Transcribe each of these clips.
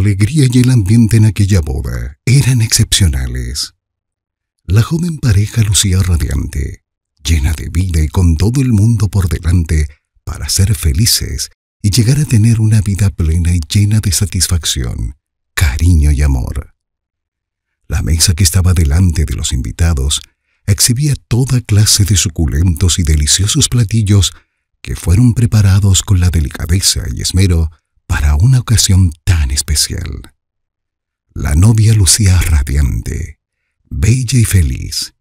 alegría y el ambiente en aquella boda eran excepcionales. La joven pareja lucía radiante, llena de vida y con todo el mundo por delante para ser felices y llegar a tener una vida plena y llena de satisfacción, cariño y amor. La mesa que estaba delante de los invitados exhibía toda clase de suculentos y deliciosos platillos que fueron preparados con la delicadeza y esmero para una ocasión tan especial. La novia lucía radiante, bella y feliz,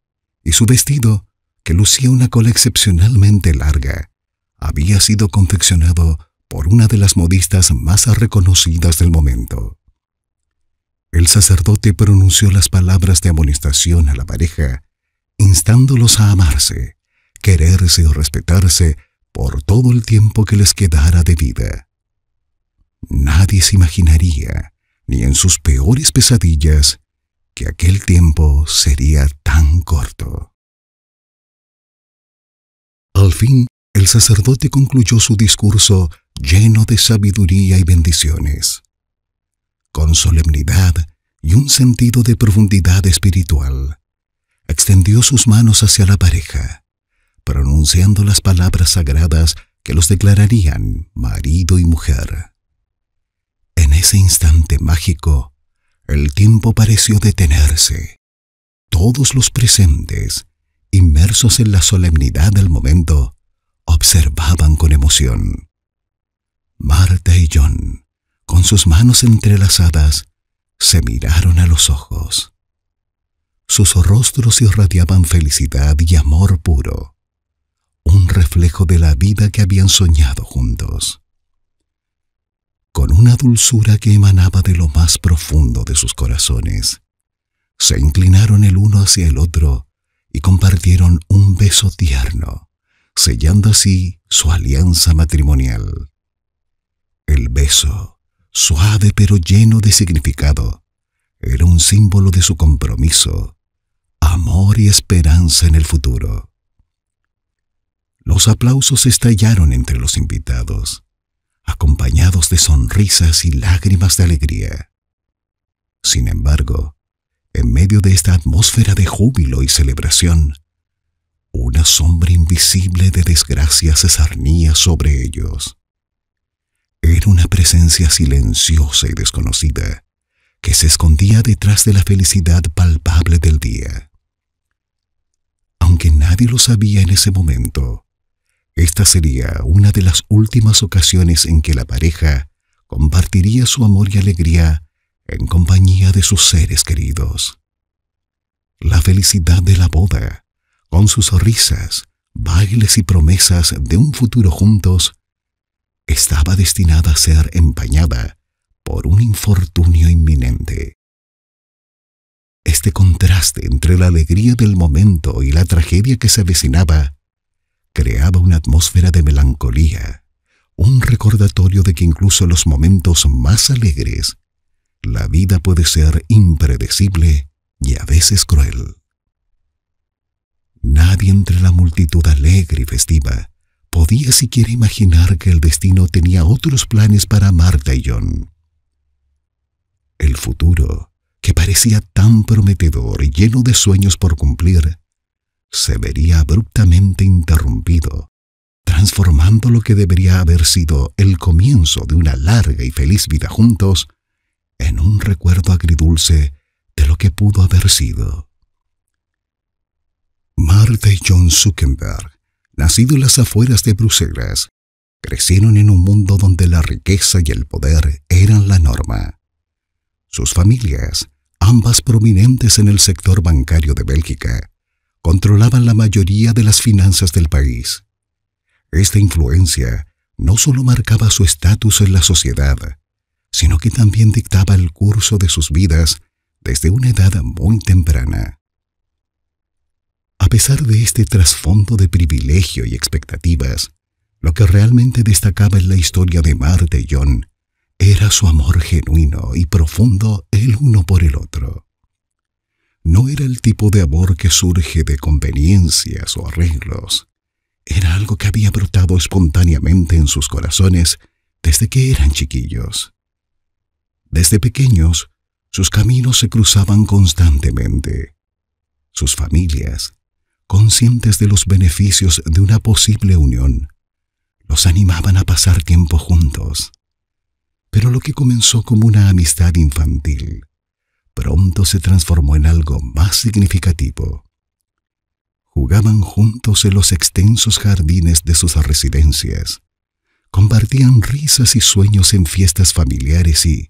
y su vestido, que lucía una cola excepcionalmente larga, había sido confeccionado por una de las modistas más reconocidas del momento. El sacerdote pronunció las palabras de amonestación a la pareja, instándolos a amarse, quererse o respetarse por todo el tiempo que les quedara de vida. Nadie se imaginaría, ni en sus peores pesadillas, que aquel tiempo sería tan corto. Al fin, el sacerdote concluyó su discurso lleno de sabiduría y bendiciones. Con solemnidad y un sentido de profundidad espiritual, extendió sus manos hacia la pareja, pronunciando las palabras sagradas que los declararían marido y mujer. En ese instante mágico, el tiempo pareció detenerse. Todos los presentes, inmersos en la solemnidad del momento, observaban con emoción. Marta y John, con sus manos entrelazadas, se miraron a los ojos. Sus rostros irradiaban felicidad y amor puro, un reflejo de la vida que habían soñado juntos con una dulzura que emanaba de lo más profundo de sus corazones. Se inclinaron el uno hacia el otro y compartieron un beso tierno, sellando así su alianza matrimonial. El beso, suave pero lleno de significado, era un símbolo de su compromiso, amor y esperanza en el futuro. Los aplausos estallaron entre los invitados acompañados de sonrisas y lágrimas de alegría. Sin embargo, en medio de esta atmósfera de júbilo y celebración, una sombra invisible de desgracia se sarnía sobre ellos. Era una presencia silenciosa y desconocida que se escondía detrás de la felicidad palpable del día. Aunque nadie lo sabía en ese momento, esta sería una de las últimas ocasiones en que la pareja compartiría su amor y alegría en compañía de sus seres queridos. La felicidad de la boda, con sus sonrisas, bailes y promesas de un futuro juntos, estaba destinada a ser empañada por un infortunio inminente. Este contraste entre la alegría del momento y la tragedia que se avecinaba creaba una atmósfera de melancolía, un recordatorio de que incluso en los momentos más alegres, la vida puede ser impredecible y a veces cruel. Nadie entre la multitud alegre y festiva podía siquiera imaginar que el destino tenía otros planes para Marta y John. El futuro, que parecía tan prometedor y lleno de sueños por cumplir, se vería abruptamente interrumpido, transformando lo que debería haber sido el comienzo de una larga y feliz vida juntos en un recuerdo agridulce de lo que pudo haber sido. Marta y John Zuckerberg, nacidos en las afueras de Bruselas, crecieron en un mundo donde la riqueza y el poder eran la norma. Sus familias, ambas prominentes en el sector bancario de Bélgica, controlaban la mayoría de las finanzas del país. Esta influencia no solo marcaba su estatus en la sociedad, sino que también dictaba el curso de sus vidas desde una edad muy temprana. A pesar de este trasfondo de privilegio y expectativas, lo que realmente destacaba en la historia de Mar de John era su amor genuino y profundo el uno por el otro no era el tipo de amor que surge de conveniencias o arreglos. Era algo que había brotado espontáneamente en sus corazones desde que eran chiquillos. Desde pequeños, sus caminos se cruzaban constantemente. Sus familias, conscientes de los beneficios de una posible unión, los animaban a pasar tiempo juntos. Pero lo que comenzó como una amistad infantil pronto se transformó en algo más significativo. Jugaban juntos en los extensos jardines de sus residencias, compartían risas y sueños en fiestas familiares y,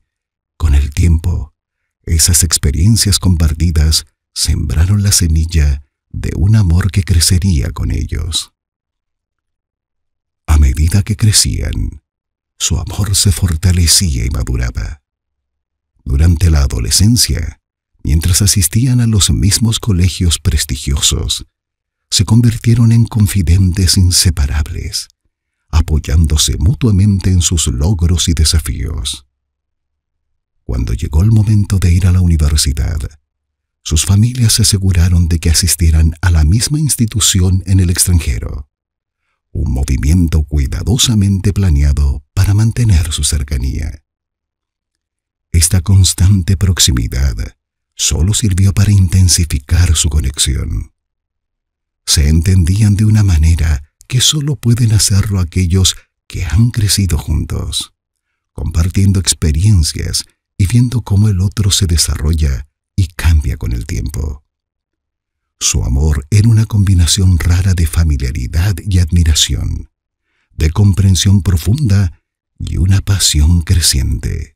con el tiempo, esas experiencias compartidas sembraron la semilla de un amor que crecería con ellos. A medida que crecían, su amor se fortalecía y maduraba durante la adolescencia, mientras asistían a los mismos colegios prestigiosos, se convirtieron en confidentes inseparables, apoyándose mutuamente en sus logros y desafíos. Cuando llegó el momento de ir a la universidad, sus familias se aseguraron de que asistieran a la misma institución en el extranjero, un movimiento cuidadosamente planeado para mantener su cercanía. Esta constante proximidad solo sirvió para intensificar su conexión. Se entendían de una manera que solo pueden hacerlo aquellos que han crecido juntos, compartiendo experiencias y viendo cómo el otro se desarrolla y cambia con el tiempo. Su amor era una combinación rara de familiaridad y admiración, de comprensión profunda y una pasión creciente.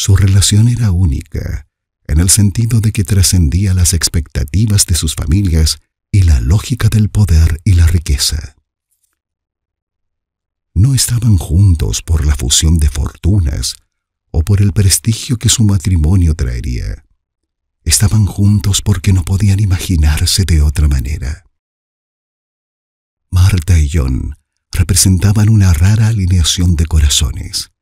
Su relación era única, en el sentido de que trascendía las expectativas de sus familias y la lógica del poder y la riqueza. No estaban juntos por la fusión de fortunas o por el prestigio que su matrimonio traería. Estaban juntos porque no podían imaginarse de otra manera. Marta y John representaban una rara alineación de corazones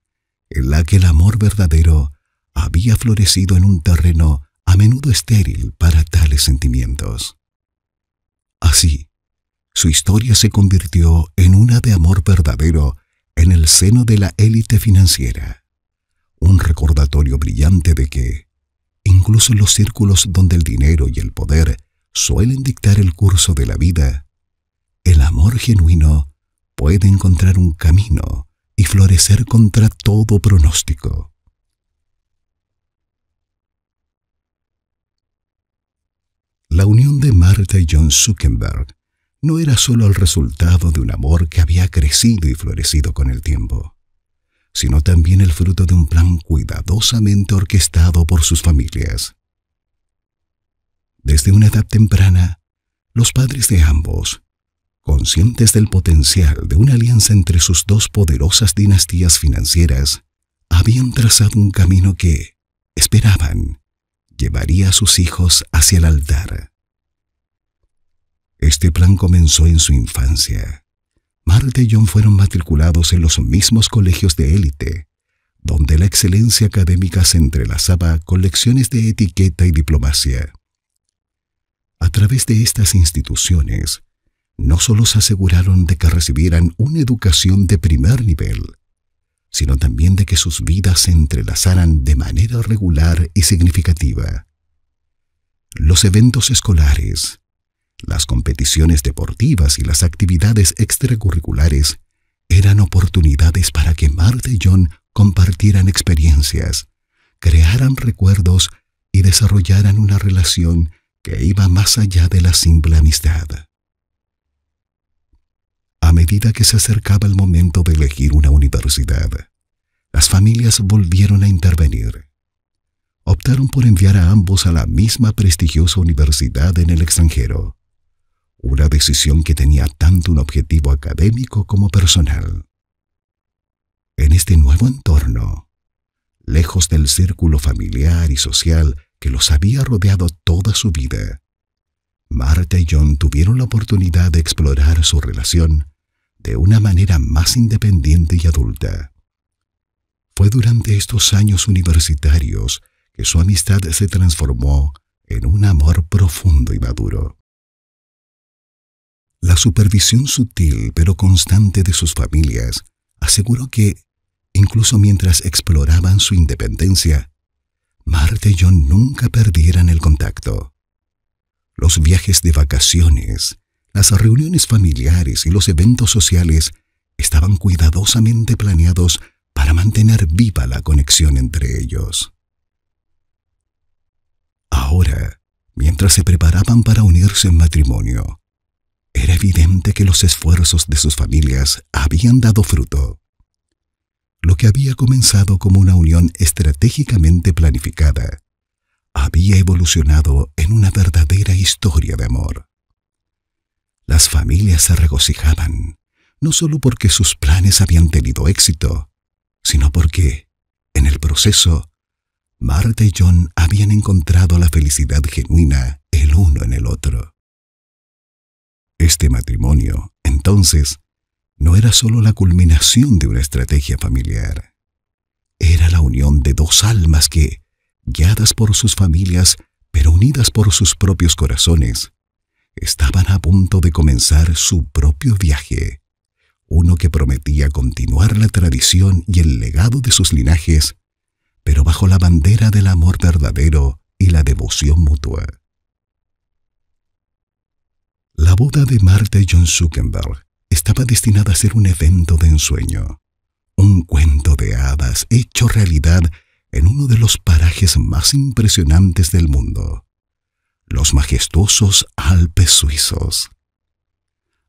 en la que el amor verdadero había florecido en un terreno a menudo estéril para tales sentimientos. Así, su historia se convirtió en una de amor verdadero en el seno de la élite financiera, un recordatorio brillante de que, incluso en los círculos donde el dinero y el poder suelen dictar el curso de la vida, el amor genuino puede encontrar un camino y florecer contra todo pronóstico. La unión de Marta y John Zuckerberg no era solo el resultado de un amor que había crecido y florecido con el tiempo, sino también el fruto de un plan cuidadosamente orquestado por sus familias. Desde una edad temprana, los padres de ambos Conscientes del potencial de una alianza entre sus dos poderosas dinastías financieras, habían trazado un camino que, esperaban, llevaría a sus hijos hacia el altar. Este plan comenzó en su infancia. Marte y John fueron matriculados en los mismos colegios de élite, donde la excelencia académica se entrelazaba con lecciones de etiqueta y diplomacia. A través de estas instituciones, no solo se aseguraron de que recibieran una educación de primer nivel, sino también de que sus vidas se entrelazaran de manera regular y significativa. Los eventos escolares, las competiciones deportivas y las actividades extracurriculares eran oportunidades para que Marta y John compartieran experiencias, crearan recuerdos y desarrollaran una relación que iba más allá de la simple amistad. A medida que se acercaba el momento de elegir una universidad, las familias volvieron a intervenir. Optaron por enviar a ambos a la misma prestigiosa universidad en el extranjero, una decisión que tenía tanto un objetivo académico como personal. En este nuevo entorno, lejos del círculo familiar y social que los había rodeado toda su vida, Marta y John tuvieron la oportunidad de explorar su relación de una manera más independiente y adulta. Fue durante estos años universitarios que su amistad se transformó en un amor profundo y maduro. La supervisión sutil pero constante de sus familias aseguró que, incluso mientras exploraban su independencia, Marta y John nunca perdieran el contacto. Los viajes de vacaciones, las reuniones familiares y los eventos sociales estaban cuidadosamente planeados para mantener viva la conexión entre ellos. Ahora, mientras se preparaban para unirse en matrimonio, era evidente que los esfuerzos de sus familias habían dado fruto. Lo que había comenzado como una unión estratégicamente planificada había evolucionado en una verdadera historia de amor. Las familias se regocijaban, no solo porque sus planes habían tenido éxito, sino porque, en el proceso, Marta y John habían encontrado la felicidad genuina el uno en el otro. Este matrimonio, entonces, no era solo la culminación de una estrategia familiar. Era la unión de dos almas que, guiadas por sus familias, pero unidas por sus propios corazones, estaban a punto de comenzar su propio viaje, uno que prometía continuar la tradición y el legado de sus linajes, pero bajo la bandera del amor verdadero y la devoción mutua. La boda de Marta y John Zuckerberg estaba destinada a ser un evento de ensueño, un cuento de hadas hecho realidad en uno de los parajes más impresionantes del mundo los majestuosos Alpes suizos,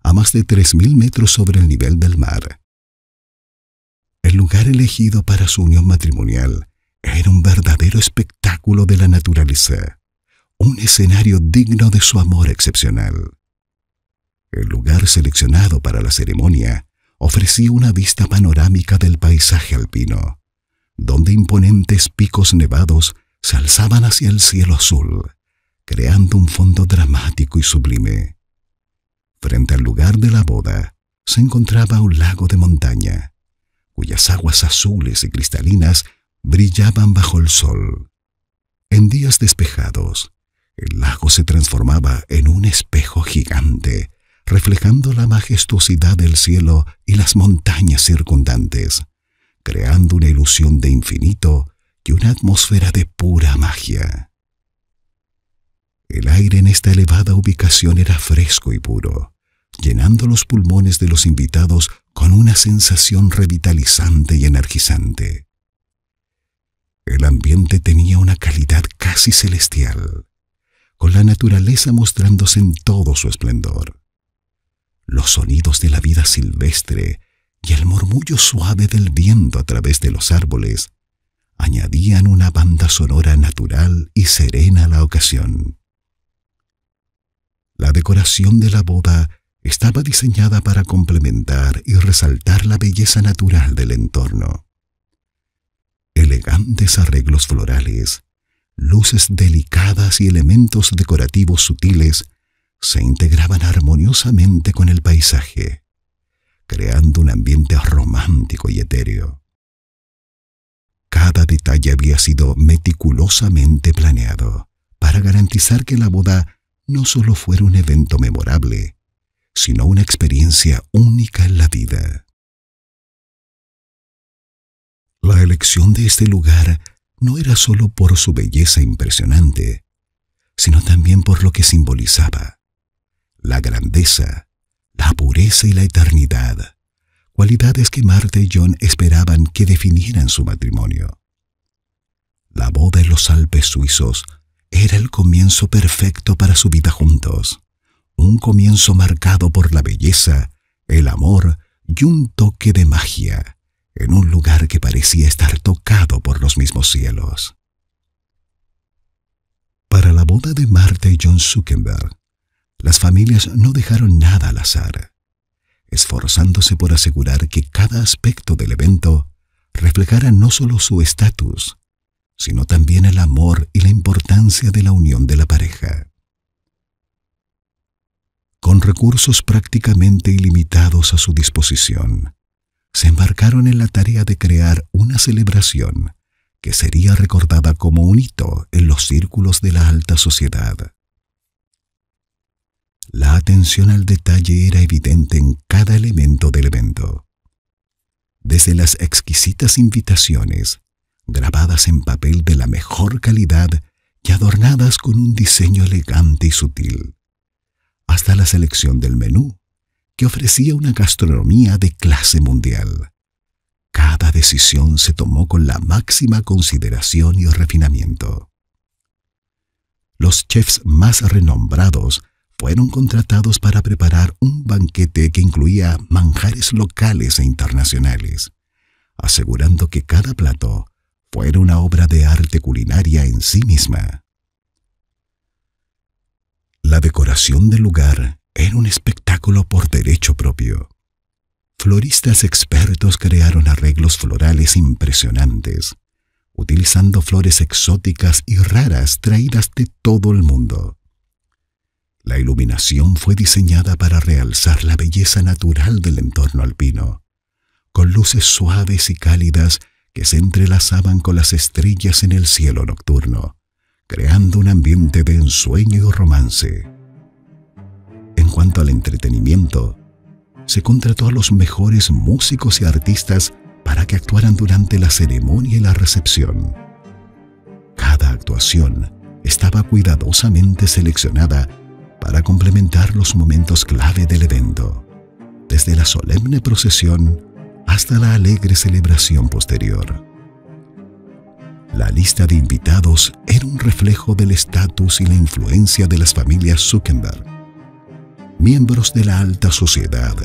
a más de 3.000 metros sobre el nivel del mar. El lugar elegido para su unión matrimonial era un verdadero espectáculo de la naturaleza, un escenario digno de su amor excepcional. El lugar seleccionado para la ceremonia ofrecía una vista panorámica del paisaje alpino, donde imponentes picos nevados se alzaban hacia el cielo azul creando un fondo dramático y sublime. Frente al lugar de la boda se encontraba un lago de montaña, cuyas aguas azules y cristalinas brillaban bajo el sol. En días despejados, el lago se transformaba en un espejo gigante, reflejando la majestuosidad del cielo y las montañas circundantes, creando una ilusión de infinito y una atmósfera de pura magia. El aire en esta elevada ubicación era fresco y puro, llenando los pulmones de los invitados con una sensación revitalizante y energizante. El ambiente tenía una calidad casi celestial, con la naturaleza mostrándose en todo su esplendor. Los sonidos de la vida silvestre y el murmullo suave del viento a través de los árboles añadían una banda sonora natural y serena a la ocasión. La decoración de la boda estaba diseñada para complementar y resaltar la belleza natural del entorno. Elegantes arreglos florales, luces delicadas y elementos decorativos sutiles se integraban armoniosamente con el paisaje, creando un ambiente romántico y etéreo. Cada detalle había sido meticulosamente planeado para garantizar que la boda no solo fuera un evento memorable, sino una experiencia única en la vida. La elección de este lugar no era solo por su belleza impresionante, sino también por lo que simbolizaba, la grandeza, la pureza y la eternidad, cualidades que Marta y John esperaban que definieran su matrimonio. La boda en los Alpes suizos era el comienzo perfecto para su vida juntos, un comienzo marcado por la belleza, el amor y un toque de magia, en un lugar que parecía estar tocado por los mismos cielos. Para la boda de Marta y John Zuckerberg, las familias no dejaron nada al azar, esforzándose por asegurar que cada aspecto del evento reflejara no solo su estatus, sino también el amor y la importancia de la unión de la pareja. Con recursos prácticamente ilimitados a su disposición, se embarcaron en la tarea de crear una celebración que sería recordada como un hito en los círculos de la alta sociedad. La atención al detalle era evidente en cada elemento del evento, desde las exquisitas invitaciones grabadas en papel de la mejor calidad y adornadas con un diseño elegante y sutil, hasta la selección del menú, que ofrecía una gastronomía de clase mundial. Cada decisión se tomó con la máxima consideración y refinamiento. Los chefs más renombrados fueron contratados para preparar un banquete que incluía manjares locales e internacionales, asegurando que cada plato ...fue una obra de arte culinaria en sí misma. La decoración del lugar era un espectáculo por derecho propio. Floristas expertos crearon arreglos florales impresionantes, utilizando flores exóticas y raras traídas de todo el mundo. La iluminación fue diseñada para realzar la belleza natural del entorno alpino, con luces suaves y cálidas que se entrelazaban con las estrellas en el cielo nocturno, creando un ambiente de ensueño y romance. En cuanto al entretenimiento, se contrató a los mejores músicos y artistas para que actuaran durante la ceremonia y la recepción. Cada actuación estaba cuidadosamente seleccionada para complementar los momentos clave del evento, desde la solemne procesión hasta la alegre celebración posterior. La lista de invitados era un reflejo del estatus y la influencia de las familias Zuckerberg, miembros de la alta sociedad,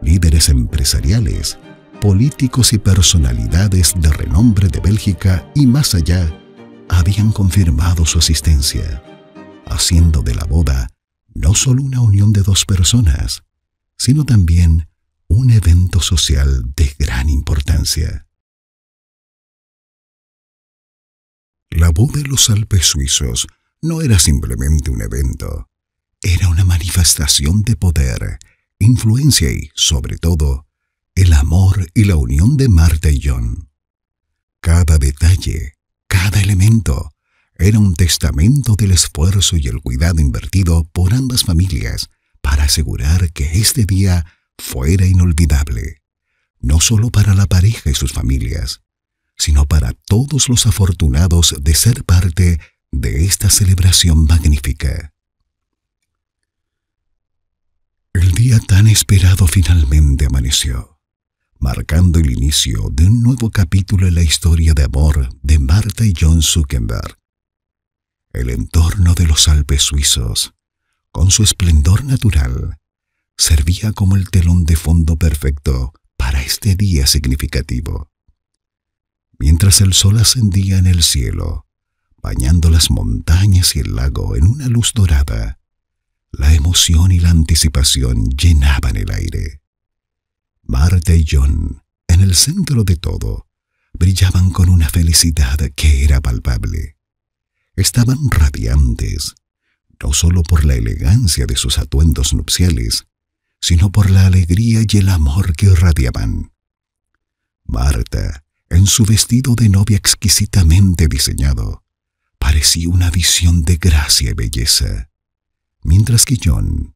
líderes empresariales, políticos y personalidades de renombre de Bélgica y más allá habían confirmado su asistencia, haciendo de la boda no solo una unión de dos personas, sino también un evento social de gran importancia. La boda de los Alpes suizos no era simplemente un evento, era una manifestación de poder, influencia y, sobre todo, el amor y la unión de Marta y John. Cada detalle, cada elemento, era un testamento del esfuerzo y el cuidado invertido por ambas familias para asegurar que este día fuera inolvidable, no solo para la pareja y sus familias, sino para todos los afortunados de ser parte de esta celebración magnífica. El día tan esperado finalmente amaneció, marcando el inicio de un nuevo capítulo en la historia de amor de Marta y John Zuckerberg. El entorno de los Alpes suizos, con su esplendor natural, servía como el telón de fondo perfecto para este día significativo. Mientras el sol ascendía en el cielo, bañando las montañas y el lago en una luz dorada, la emoción y la anticipación llenaban el aire. Marta y John, en el centro de todo, brillaban con una felicidad que era palpable. Estaban radiantes, no solo por la elegancia de sus atuendos nupciales, sino por la alegría y el amor que irradiaban. Marta, en su vestido de novia exquisitamente diseñado, parecía una visión de gracia y belleza, mientras que John,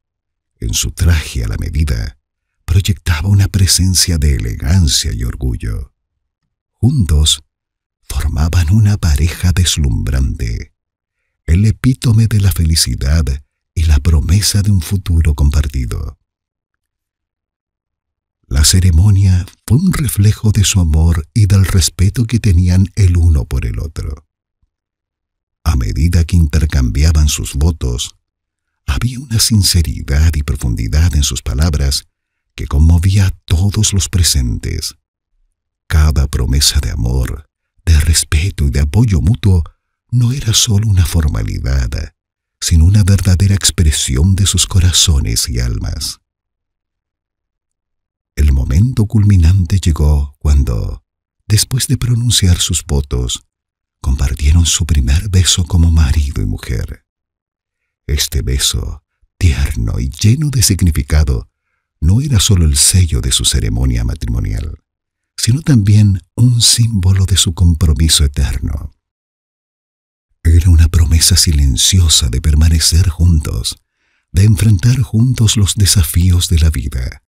en su traje a la medida, proyectaba una presencia de elegancia y orgullo. Juntos formaban una pareja deslumbrante, el epítome de la felicidad y la promesa de un futuro compartido. La ceremonia fue un reflejo de su amor y del respeto que tenían el uno por el otro. A medida que intercambiaban sus votos, había una sinceridad y profundidad en sus palabras que conmovía a todos los presentes. Cada promesa de amor, de respeto y de apoyo mutuo no era solo una formalidad, sino una verdadera expresión de sus corazones y almas. El momento culminante llegó cuando, después de pronunciar sus votos, compartieron su primer beso como marido y mujer. Este beso, tierno y lleno de significado, no era solo el sello de su ceremonia matrimonial, sino también un símbolo de su compromiso eterno. Era una promesa silenciosa de permanecer juntos, de enfrentar juntos los desafíos de la vida,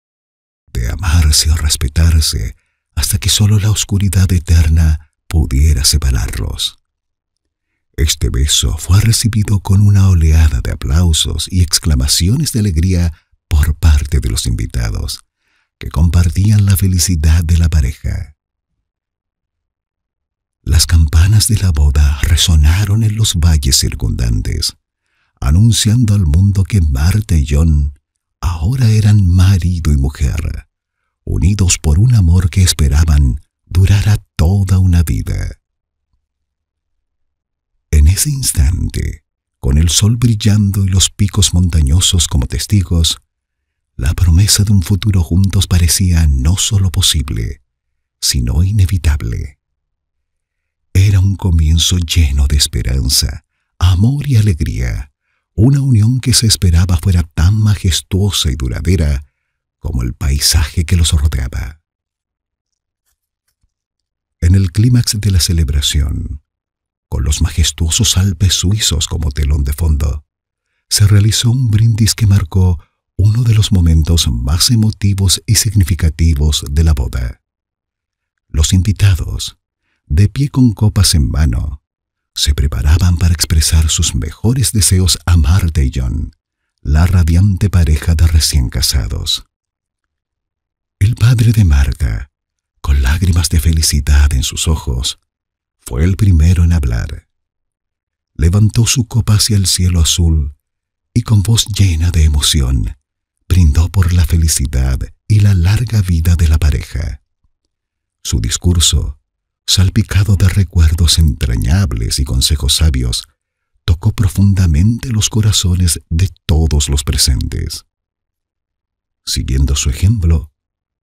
de amarse o respetarse hasta que solo la oscuridad eterna pudiera separarlos. Este beso fue recibido con una oleada de aplausos y exclamaciones de alegría por parte de los invitados, que compartían la felicidad de la pareja. Las campanas de la boda resonaron en los valles circundantes, anunciando al mundo que Marta y John ahora eran marido y mujer, unidos por un amor que esperaban durara toda una vida. En ese instante, con el sol brillando y los picos montañosos como testigos, la promesa de un futuro juntos parecía no solo posible, sino inevitable. Era un comienzo lleno de esperanza, amor y alegría una unión que se esperaba fuera tan majestuosa y duradera como el paisaje que los rodeaba. En el clímax de la celebración, con los majestuosos Alpes suizos como telón de fondo, se realizó un brindis que marcó uno de los momentos más emotivos y significativos de la boda. Los invitados, de pie con copas en mano, se preparaban para expresar sus mejores deseos a Marta y John, la radiante pareja de recién casados. El padre de Marta, con lágrimas de felicidad en sus ojos, fue el primero en hablar. Levantó su copa hacia el cielo azul y con voz llena de emoción brindó por la felicidad y la larga vida de la pareja. Su discurso salpicado de recuerdos entrañables y consejos sabios, tocó profundamente los corazones de todos los presentes. Siguiendo su ejemplo,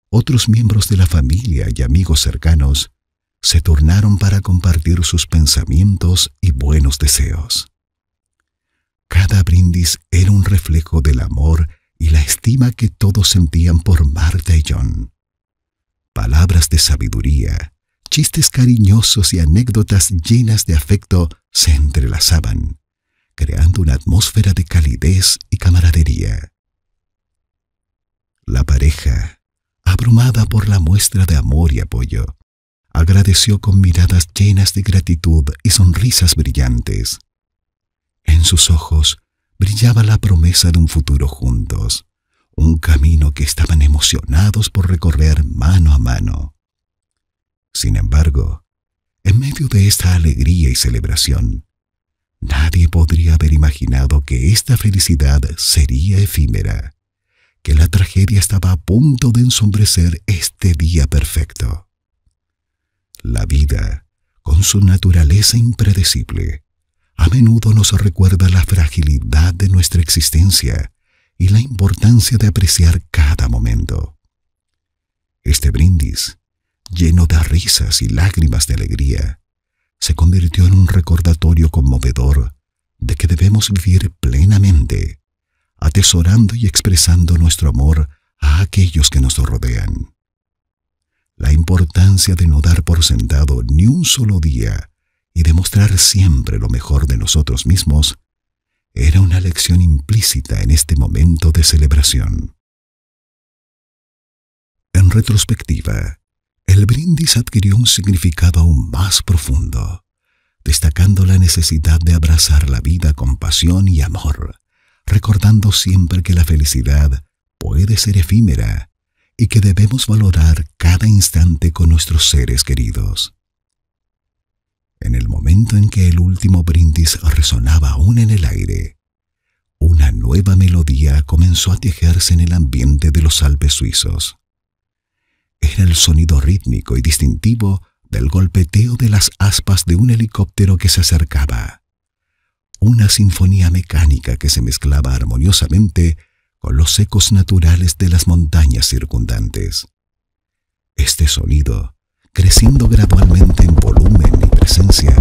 otros miembros de la familia y amigos cercanos se tornaron para compartir sus pensamientos y buenos deseos. Cada brindis era un reflejo del amor y la estima que todos sentían por Marta y John. Palabras de sabiduría, chistes cariñosos y anécdotas llenas de afecto se entrelazaban, creando una atmósfera de calidez y camaradería. La pareja, abrumada por la muestra de amor y apoyo, agradeció con miradas llenas de gratitud y sonrisas brillantes. En sus ojos brillaba la promesa de un futuro juntos, un camino que estaban emocionados por recorrer mano a mano. Sin embargo, en medio de esta alegría y celebración, nadie podría haber imaginado que esta felicidad sería efímera, que la tragedia estaba a punto de ensombrecer este día perfecto. La vida, con su naturaleza impredecible, a menudo nos recuerda la fragilidad de nuestra existencia y la importancia de apreciar cada momento. Este brindis lleno de risas y lágrimas de alegría, se convirtió en un recordatorio conmovedor de que debemos vivir plenamente, atesorando y expresando nuestro amor a aquellos que nos rodean. La importancia de no dar por sentado ni un solo día y demostrar siempre lo mejor de nosotros mismos era una lección implícita en este momento de celebración. En retrospectiva, el brindis adquirió un significado aún más profundo, destacando la necesidad de abrazar la vida con pasión y amor, recordando siempre que la felicidad puede ser efímera y que debemos valorar cada instante con nuestros seres queridos. En el momento en que el último brindis resonaba aún en el aire, una nueva melodía comenzó a tejerse en el ambiente de los Alpes suizos era el sonido rítmico y distintivo del golpeteo de las aspas de un helicóptero que se acercaba. Una sinfonía mecánica que se mezclaba armoniosamente con los ecos naturales de las montañas circundantes. Este sonido, creciendo gradualmente en volumen y presencia,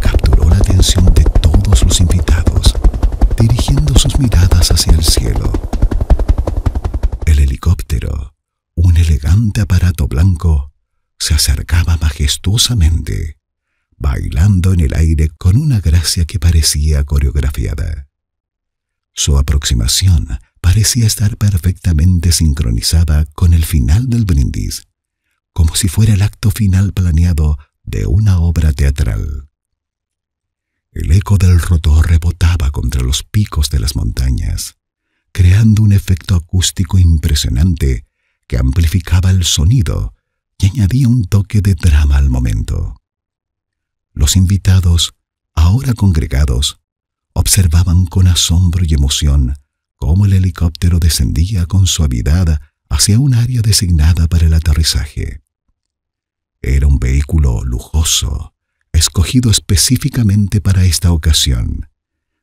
capturó la atención de todos los invitados, dirigiendo sus miradas hacia el cielo aparato blanco se acercaba majestuosamente, bailando en el aire con una gracia que parecía coreografiada. Su aproximación parecía estar perfectamente sincronizada con el final del brindis, como si fuera el acto final planeado de una obra teatral. El eco del rotor rebotaba contra los picos de las montañas, creando un efecto acústico impresionante que amplificaba el sonido y añadía un toque de drama al momento. Los invitados, ahora congregados, observaban con asombro y emoción cómo el helicóptero descendía con suavidad hacia un área designada para el aterrizaje. Era un vehículo lujoso, escogido específicamente para esta ocasión,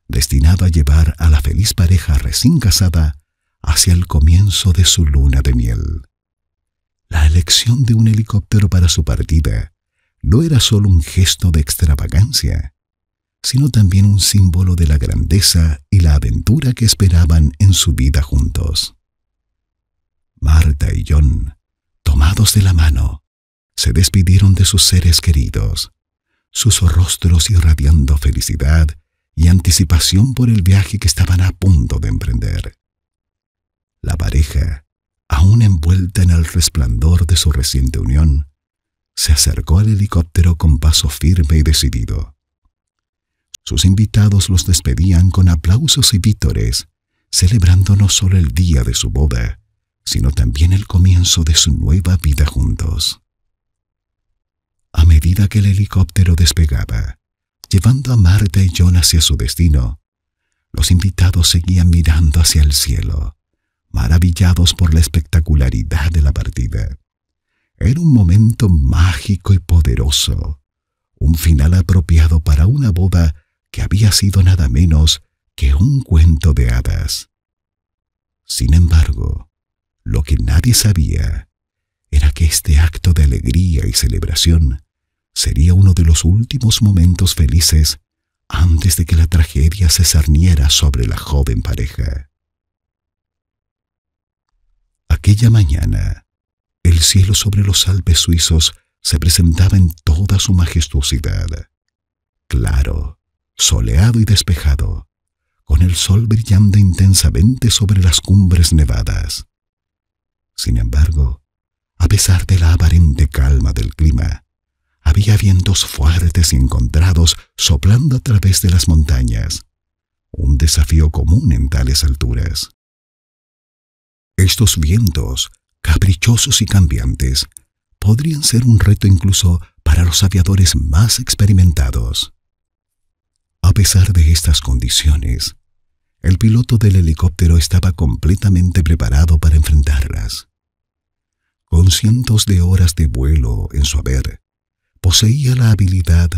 destinado a llevar a la feliz pareja recién casada hacia el comienzo de su luna de miel. La elección de un helicóptero para su partida no era solo un gesto de extravagancia, sino también un símbolo de la grandeza y la aventura que esperaban en su vida juntos. Marta y John, tomados de la mano, se despidieron de sus seres queridos, sus rostros irradiando felicidad y anticipación por el viaje que estaban a punto de emprender. La pareja, aún envuelta en el resplandor de su reciente unión, se acercó al helicóptero con paso firme y decidido. Sus invitados los despedían con aplausos y vítores, celebrando no solo el día de su boda, sino también el comienzo de su nueva vida juntos. A medida que el helicóptero despegaba, llevando a Marta y John hacia su destino, los invitados seguían mirando hacia el cielo, maravillados por la espectacularidad de la partida. Era un momento mágico y poderoso, un final apropiado para una boda que había sido nada menos que un cuento de hadas. Sin embargo, lo que nadie sabía era que este acto de alegría y celebración sería uno de los últimos momentos felices antes de que la tragedia se sarniera sobre la joven pareja. Aquella mañana, el cielo sobre los Alpes suizos se presentaba en toda su majestuosidad, claro, soleado y despejado, con el sol brillando intensamente sobre las cumbres nevadas. Sin embargo, a pesar de la aparente calma del clima, había vientos fuertes y encontrados soplando a través de las montañas, un desafío común en tales alturas. Estos vientos, caprichosos y cambiantes, podrían ser un reto incluso para los aviadores más experimentados. A pesar de estas condiciones, el piloto del helicóptero estaba completamente preparado para enfrentarlas. Con cientos de horas de vuelo en su haber, poseía la habilidad,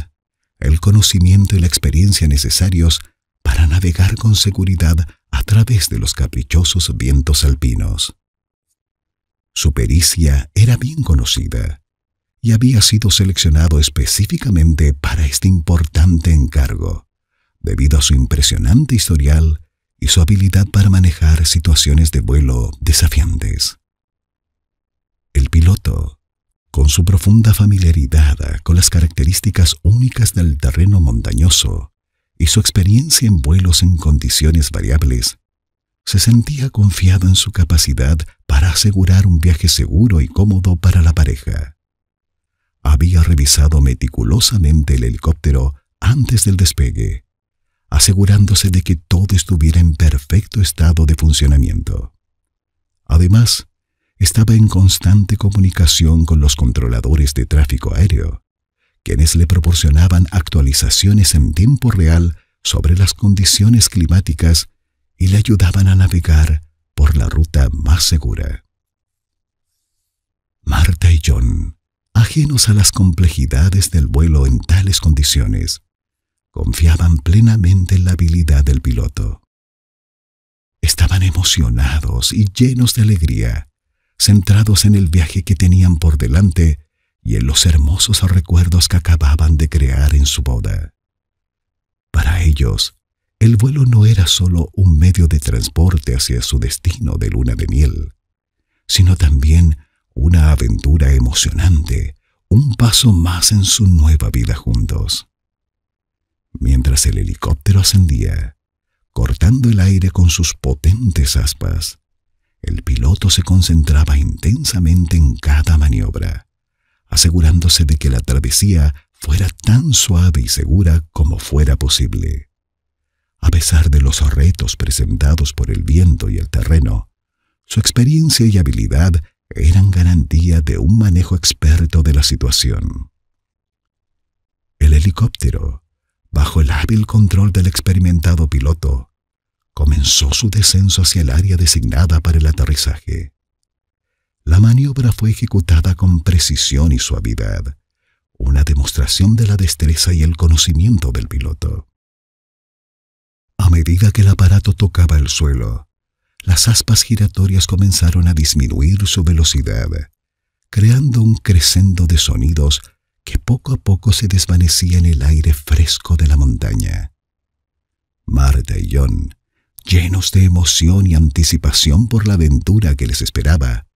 el conocimiento y la experiencia necesarios para navegar con seguridad a través de los caprichosos vientos alpinos. Su pericia era bien conocida y había sido seleccionado específicamente para este importante encargo, debido a su impresionante historial y su habilidad para manejar situaciones de vuelo desafiantes. El piloto, con su profunda familiaridad con las características únicas del terreno montañoso, y su experiencia en vuelos en condiciones variables, se sentía confiado en su capacidad para asegurar un viaje seguro y cómodo para la pareja. Había revisado meticulosamente el helicóptero antes del despegue, asegurándose de que todo estuviera en perfecto estado de funcionamiento. Además, estaba en constante comunicación con los controladores de tráfico aéreo, quienes le proporcionaban actualizaciones en tiempo real sobre las condiciones climáticas y le ayudaban a navegar por la ruta más segura. Marta y John, ajenos a las complejidades del vuelo en tales condiciones, confiaban plenamente en la habilidad del piloto. Estaban emocionados y llenos de alegría, centrados en el viaje que tenían por delante y en los hermosos recuerdos que acababan de crear en su boda. Para ellos, el vuelo no era solo un medio de transporte hacia su destino de luna de miel, sino también una aventura emocionante, un paso más en su nueva vida juntos. Mientras el helicóptero ascendía, cortando el aire con sus potentes aspas, el piloto se concentraba intensamente en cada maniobra asegurándose de que la travesía fuera tan suave y segura como fuera posible. A pesar de los retos presentados por el viento y el terreno, su experiencia y habilidad eran garantía de un manejo experto de la situación. El helicóptero, bajo el hábil control del experimentado piloto, comenzó su descenso hacia el área designada para el aterrizaje. La maniobra fue ejecutada con precisión y suavidad, una demostración de la destreza y el conocimiento del piloto. A medida que el aparato tocaba el suelo, las aspas giratorias comenzaron a disminuir su velocidad, creando un crescendo de sonidos que poco a poco se desvanecía en el aire fresco de la montaña. Mar y John, llenos de emoción y anticipación por la aventura que les esperaba,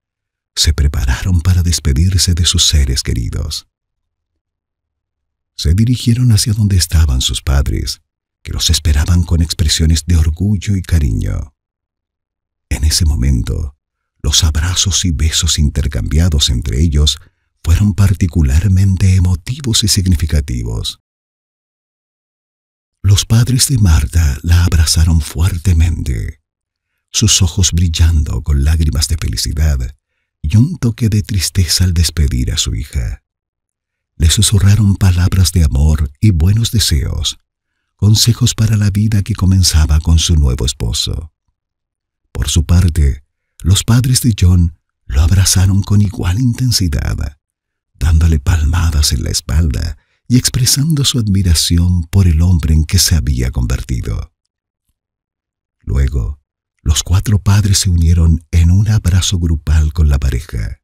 se prepararon para despedirse de sus seres queridos. Se dirigieron hacia donde estaban sus padres, que los esperaban con expresiones de orgullo y cariño. En ese momento, los abrazos y besos intercambiados entre ellos fueron particularmente emotivos y significativos. Los padres de Marta la abrazaron fuertemente, sus ojos brillando con lágrimas de felicidad y un toque de tristeza al despedir a su hija. Le susurraron palabras de amor y buenos deseos, consejos para la vida que comenzaba con su nuevo esposo. Por su parte, los padres de John lo abrazaron con igual intensidad, dándole palmadas en la espalda y expresando su admiración por el hombre en que se había convertido. Luego, los cuatro padres se unieron en un abrazo grupal con la pareja.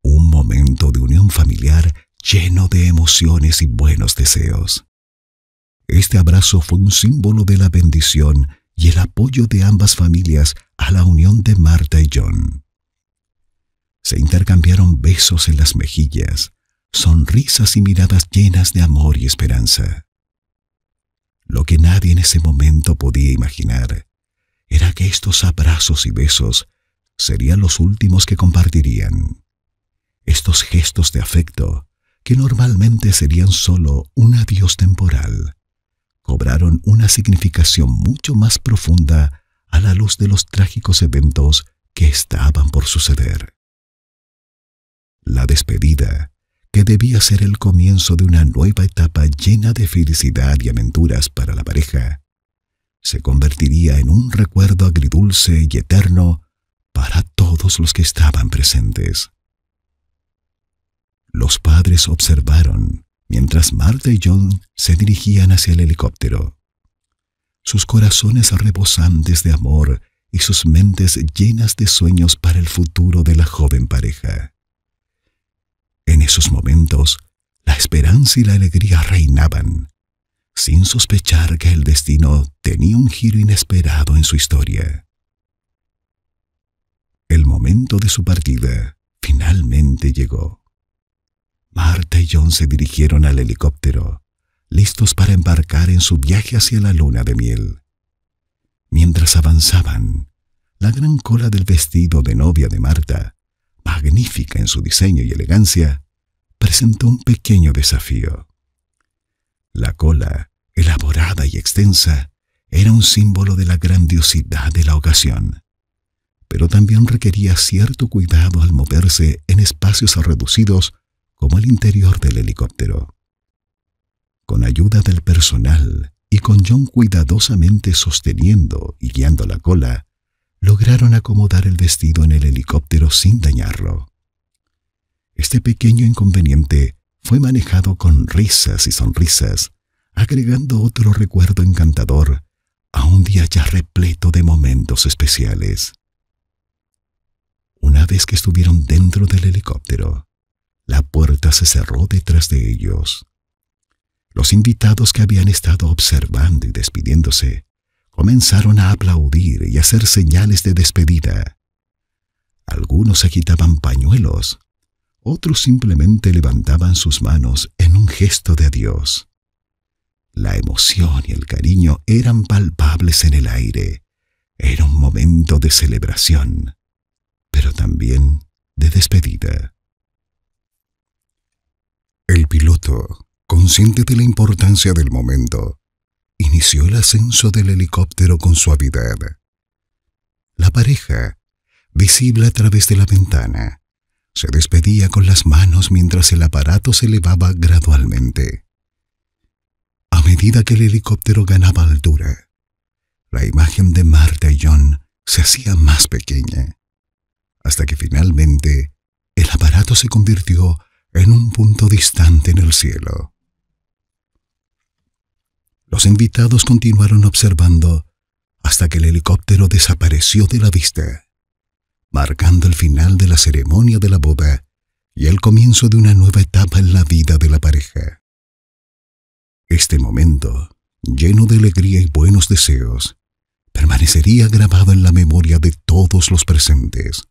Un momento de unión familiar lleno de emociones y buenos deseos. Este abrazo fue un símbolo de la bendición y el apoyo de ambas familias a la unión de Marta y John. Se intercambiaron besos en las mejillas, sonrisas y miradas llenas de amor y esperanza. Lo que nadie en ese momento podía imaginar era que estos abrazos y besos serían los últimos que compartirían. Estos gestos de afecto, que normalmente serían solo un adiós temporal, cobraron una significación mucho más profunda a la luz de los trágicos eventos que estaban por suceder. La despedida, que debía ser el comienzo de una nueva etapa llena de felicidad y aventuras para la pareja, se convertiría en un recuerdo agridulce y eterno para todos los que estaban presentes. Los padres observaron mientras Marta y John se dirigían hacia el helicóptero. Sus corazones rebosantes de amor y sus mentes llenas de sueños para el futuro de la joven pareja. En esos momentos, la esperanza y la alegría reinaban, sin sospechar que el destino tenía un giro inesperado en su historia. El momento de su partida finalmente llegó. Marta y John se dirigieron al helicóptero, listos para embarcar en su viaje hacia la luna de miel. Mientras avanzaban, la gran cola del vestido de novia de Marta, magnífica en su diseño y elegancia, presentó un pequeño desafío. La cola, elaborada y extensa, era un símbolo de la grandiosidad de la ocasión, pero también requería cierto cuidado al moverse en espacios reducidos como el interior del helicóptero. Con ayuda del personal y con John cuidadosamente sosteniendo y guiando la cola, lograron acomodar el vestido en el helicóptero sin dañarlo. Este pequeño inconveniente fue manejado con risas y sonrisas, agregando otro recuerdo encantador a un día ya repleto de momentos especiales. Una vez que estuvieron dentro del helicóptero, la puerta se cerró detrás de ellos. Los invitados que habían estado observando y despidiéndose comenzaron a aplaudir y hacer señales de despedida. Algunos agitaban pañuelos, otros simplemente levantaban sus manos en un gesto de adiós. La emoción y el cariño eran palpables en el aire. Era un momento de celebración, pero también de despedida. El piloto, consciente de la importancia del momento, inició el ascenso del helicóptero con suavidad. La pareja, visible a través de la ventana, se despedía con las manos mientras el aparato se elevaba gradualmente. A medida que el helicóptero ganaba altura, la imagen de Marta y John se hacía más pequeña, hasta que finalmente el aparato se convirtió en un punto distante en el cielo. Los invitados continuaron observando hasta que el helicóptero desapareció de la vista marcando el final de la ceremonia de la boda y el comienzo de una nueva etapa en la vida de la pareja. Este momento, lleno de alegría y buenos deseos, permanecería grabado en la memoria de todos los presentes.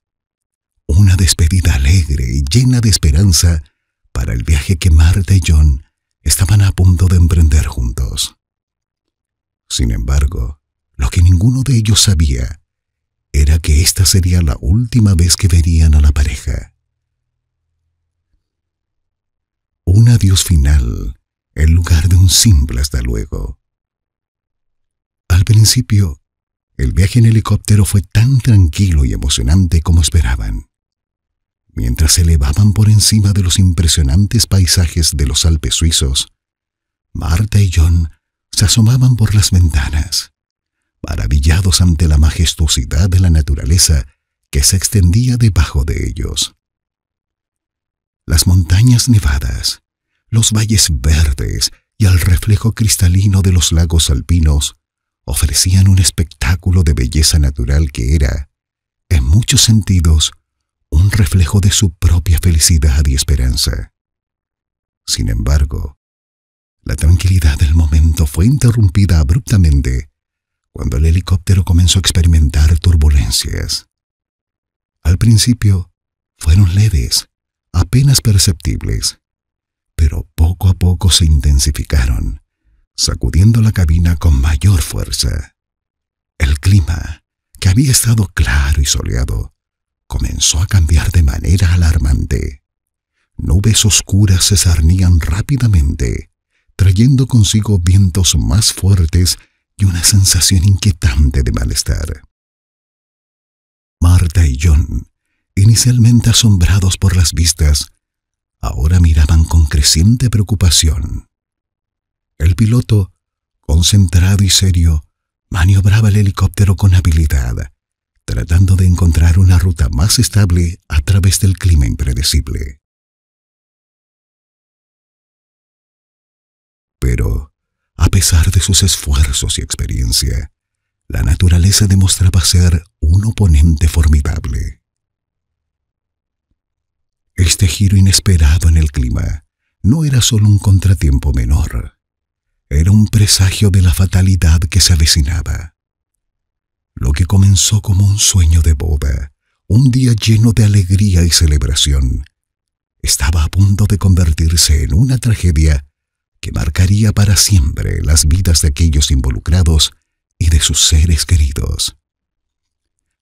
Una despedida alegre y llena de esperanza para el viaje que Marta y John estaban a punto de emprender juntos. Sin embargo, lo que ninguno de ellos sabía era que esta sería la última vez que verían a la pareja. Un adiós final en lugar de un simple hasta luego. Al principio, el viaje en helicóptero fue tan tranquilo y emocionante como esperaban. Mientras se elevaban por encima de los impresionantes paisajes de los Alpes suizos, Marta y John se asomaban por las ventanas maravillados ante la majestuosidad de la naturaleza que se extendía debajo de ellos. Las montañas nevadas, los valles verdes y el reflejo cristalino de los lagos alpinos ofrecían un espectáculo de belleza natural que era, en muchos sentidos, un reflejo de su propia felicidad y esperanza. Sin embargo, la tranquilidad del momento fue interrumpida abruptamente cuando el helicóptero comenzó a experimentar turbulencias. Al principio fueron leves, apenas perceptibles, pero poco a poco se intensificaron, sacudiendo la cabina con mayor fuerza. El clima, que había estado claro y soleado, comenzó a cambiar de manera alarmante. Nubes oscuras se cernían rápidamente, trayendo consigo vientos más fuertes y una sensación inquietante de malestar. Marta y John, inicialmente asombrados por las vistas, ahora miraban con creciente preocupación. El piloto, concentrado y serio, maniobraba el helicóptero con habilidad, tratando de encontrar una ruta más estable a través del clima impredecible. Pero a pesar de sus esfuerzos y experiencia, la naturaleza demostraba ser un oponente formidable. Este giro inesperado en el clima no era solo un contratiempo menor, era un presagio de la fatalidad que se avecinaba. Lo que comenzó como un sueño de boda, un día lleno de alegría y celebración, estaba a punto de convertirse en una tragedia marcaría para siempre las vidas de aquellos involucrados y de sus seres queridos.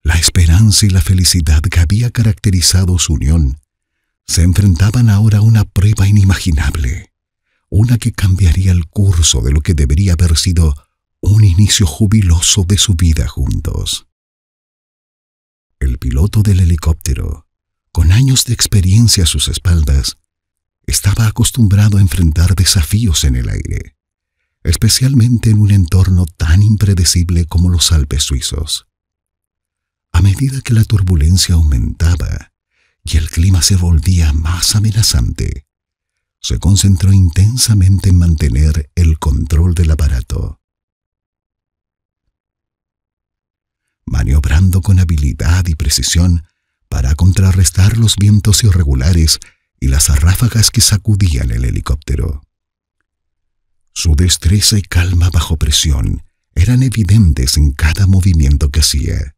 La esperanza y la felicidad que había caracterizado su unión se enfrentaban ahora a una prueba inimaginable, una que cambiaría el curso de lo que debería haber sido un inicio jubiloso de su vida juntos. El piloto del helicóptero, con años de experiencia a sus espaldas, estaba acostumbrado a enfrentar desafíos en el aire, especialmente en un entorno tan impredecible como los Alpes suizos. A medida que la turbulencia aumentaba y el clima se volvía más amenazante, se concentró intensamente en mantener el control del aparato. Maniobrando con habilidad y precisión para contrarrestar los vientos irregulares y las ráfagas que sacudían el helicóptero. Su destreza y calma bajo presión eran evidentes en cada movimiento que hacía.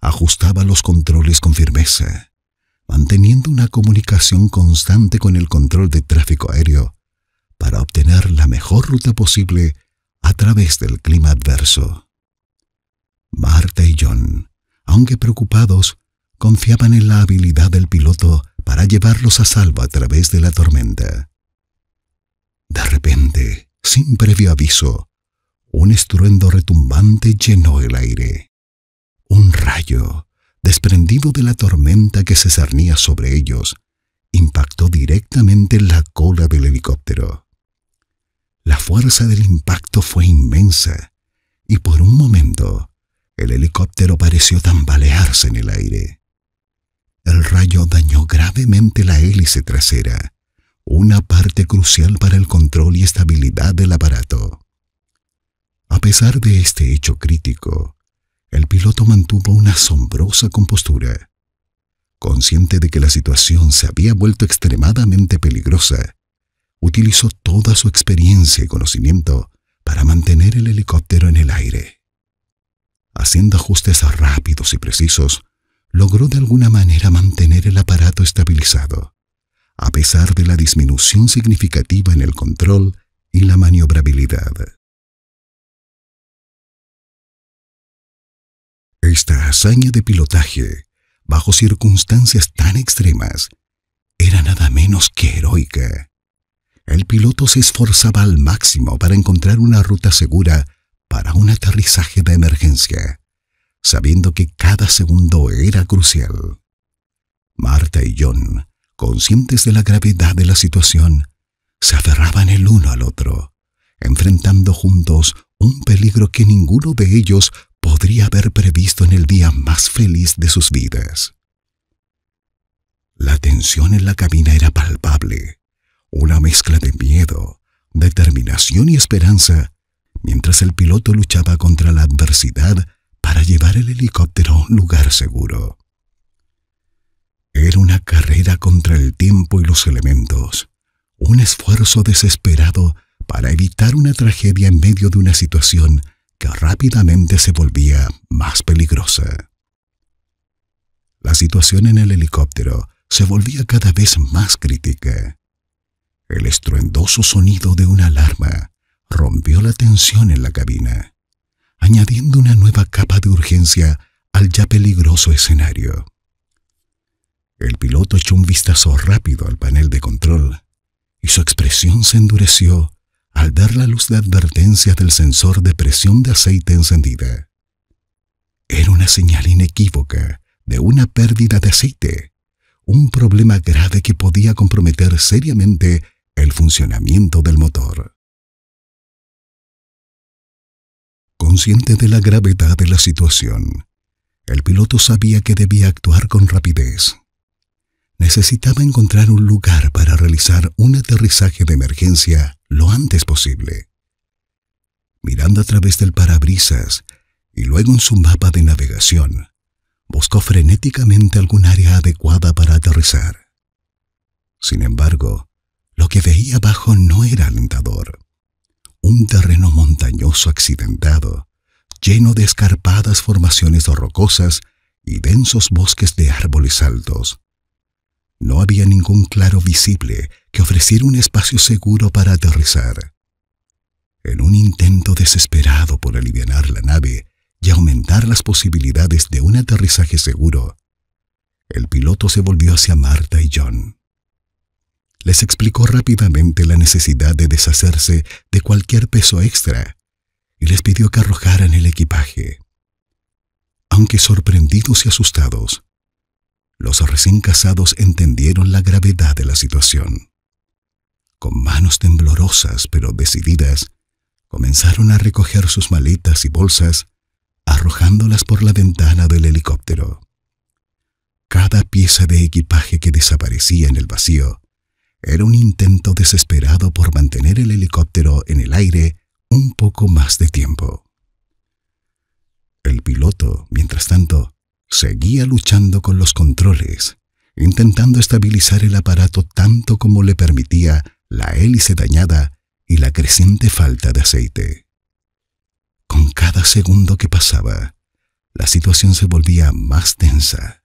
Ajustaba los controles con firmeza, manteniendo una comunicación constante con el control de tráfico aéreo para obtener la mejor ruta posible a través del clima adverso. Marta y John, aunque preocupados, confiaban en la habilidad del piloto para llevarlos a salvo a través de la tormenta. De repente, sin previo aviso, un estruendo retumbante llenó el aire. Un rayo, desprendido de la tormenta que se cernía sobre ellos, impactó directamente en la cola del helicóptero. La fuerza del impacto fue inmensa y por un momento el helicóptero pareció tambalearse en el aire. El rayo dañó gravemente la hélice trasera, una parte crucial para el control y estabilidad del aparato. A pesar de este hecho crítico, el piloto mantuvo una asombrosa compostura. Consciente de que la situación se había vuelto extremadamente peligrosa, utilizó toda su experiencia y conocimiento para mantener el helicóptero en el aire. Haciendo ajustes rápidos y precisos, logró de alguna manera mantener el aparato estabilizado, a pesar de la disminución significativa en el control y la maniobrabilidad. Esta hazaña de pilotaje, bajo circunstancias tan extremas, era nada menos que heroica. El piloto se esforzaba al máximo para encontrar una ruta segura para un aterrizaje de emergencia sabiendo que cada segundo era crucial. Marta y John, conscientes de la gravedad de la situación, se aferraban el uno al otro, enfrentando juntos un peligro que ninguno de ellos podría haber previsto en el día más feliz de sus vidas. La tensión en la cabina era palpable, una mezcla de miedo, determinación y esperanza, mientras el piloto luchaba contra la adversidad para llevar el helicóptero a un lugar seguro. Era una carrera contra el tiempo y los elementos, un esfuerzo desesperado para evitar una tragedia en medio de una situación que rápidamente se volvía más peligrosa. La situación en el helicóptero se volvía cada vez más crítica. El estruendoso sonido de una alarma rompió la tensión en la cabina añadiendo una nueva capa de urgencia al ya peligroso escenario. El piloto echó un vistazo rápido al panel de control y su expresión se endureció al ver la luz de advertencia del sensor de presión de aceite encendida. Era una señal inequívoca de una pérdida de aceite, un problema grave que podía comprometer seriamente el funcionamiento del motor. Consciente de la gravedad de la situación, el piloto sabía que debía actuar con rapidez. Necesitaba encontrar un lugar para realizar un aterrizaje de emergencia lo antes posible. Mirando a través del parabrisas y luego en su mapa de navegación, buscó frenéticamente algún área adecuada para aterrizar. Sin embargo, lo que veía abajo no era alentador un terreno montañoso accidentado, lleno de escarpadas formaciones rocosas y densos bosques de árboles altos. No había ningún claro visible que ofreciera un espacio seguro para aterrizar. En un intento desesperado por aliviar la nave y aumentar las posibilidades de un aterrizaje seguro, el piloto se volvió hacia Marta y John les explicó rápidamente la necesidad de deshacerse de cualquier peso extra y les pidió que arrojaran el equipaje. Aunque sorprendidos y asustados, los recién casados entendieron la gravedad de la situación. Con manos temblorosas pero decididas, comenzaron a recoger sus maletas y bolsas, arrojándolas por la ventana del helicóptero. Cada pieza de equipaje que desaparecía en el vacío era un intento desesperado por mantener el helicóptero en el aire un poco más de tiempo. El piloto, mientras tanto, seguía luchando con los controles, intentando estabilizar el aparato tanto como le permitía la hélice dañada y la creciente falta de aceite. Con cada segundo que pasaba, la situación se volvía más tensa.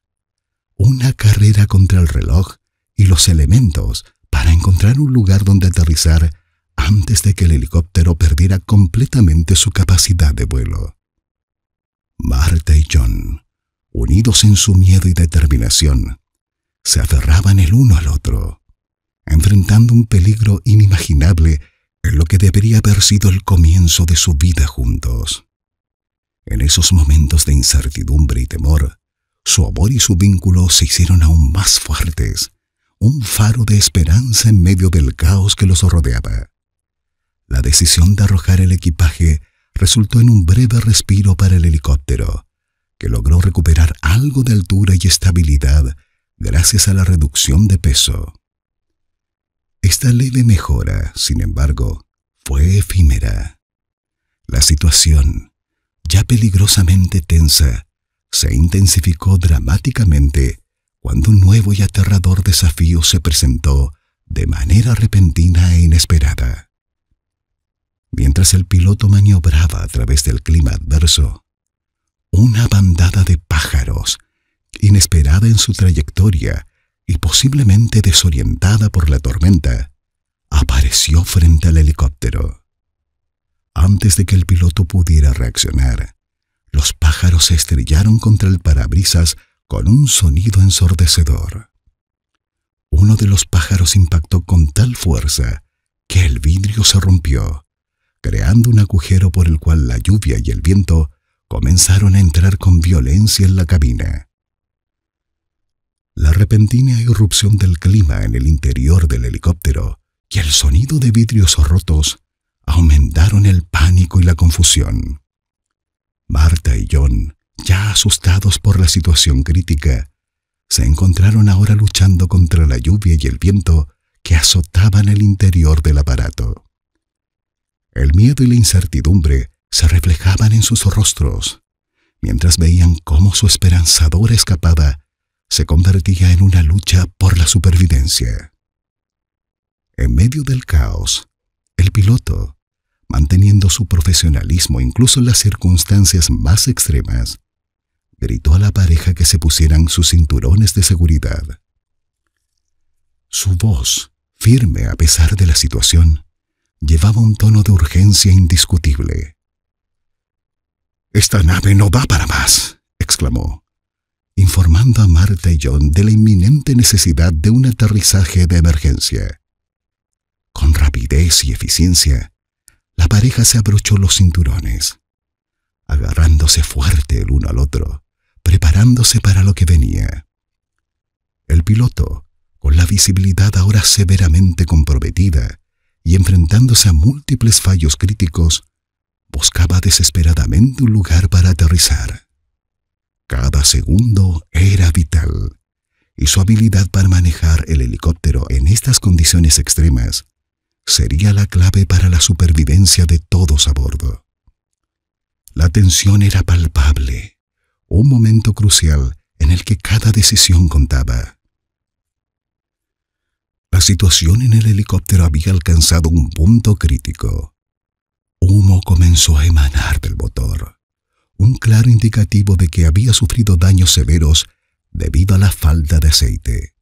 Una carrera contra el reloj y los elementos para encontrar un lugar donde aterrizar antes de que el helicóptero perdiera completamente su capacidad de vuelo. Marta y John, unidos en su miedo y determinación, se aferraban el uno al otro, enfrentando un peligro inimaginable en lo que debería haber sido el comienzo de su vida juntos. En esos momentos de incertidumbre y temor, su amor y su vínculo se hicieron aún más fuertes un faro de esperanza en medio del caos que los rodeaba. La decisión de arrojar el equipaje resultó en un breve respiro para el helicóptero, que logró recuperar algo de altura y estabilidad gracias a la reducción de peso. Esta leve mejora, sin embargo, fue efímera. La situación, ya peligrosamente tensa, se intensificó dramáticamente cuando un nuevo y aterrador desafío se presentó de manera repentina e inesperada. Mientras el piloto maniobraba a través del clima adverso, una bandada de pájaros, inesperada en su trayectoria y posiblemente desorientada por la tormenta, apareció frente al helicóptero. Antes de que el piloto pudiera reaccionar, los pájaros se estrellaron contra el parabrisas con un sonido ensordecedor. Uno de los pájaros impactó con tal fuerza que el vidrio se rompió, creando un agujero por el cual la lluvia y el viento comenzaron a entrar con violencia en la cabina. La repentina irrupción del clima en el interior del helicóptero y el sonido de vidrios rotos aumentaron el pánico y la confusión. Marta y John ya asustados por la situación crítica, se encontraron ahora luchando contra la lluvia y el viento que azotaban el interior del aparato. El miedo y la incertidumbre se reflejaban en sus rostros, mientras veían cómo su esperanzadora escapada se convertía en una lucha por la supervivencia. En medio del caos, el piloto, manteniendo su profesionalismo incluso en las circunstancias más extremas, gritó a la pareja que se pusieran sus cinturones de seguridad. Su voz, firme a pesar de la situación, llevaba un tono de urgencia indiscutible. Esta nave no va para más, exclamó, informando a Marta y John de la inminente necesidad de un aterrizaje de emergencia. Con rapidez y eficiencia, la pareja se abrochó los cinturones, agarrándose fuerte el uno al otro, preparándose para lo que venía. El piloto, con la visibilidad ahora severamente comprometida y enfrentándose a múltiples fallos críticos, buscaba desesperadamente un lugar para aterrizar. Cada segundo era vital, y su habilidad para manejar el helicóptero en estas condiciones extremas sería la clave para la supervivencia de todos a bordo. La tensión era palpable un momento crucial en el que cada decisión contaba. La situación en el helicóptero había alcanzado un punto crítico. Humo comenzó a emanar del motor, un claro indicativo de que había sufrido daños severos debido a la falta de aceite.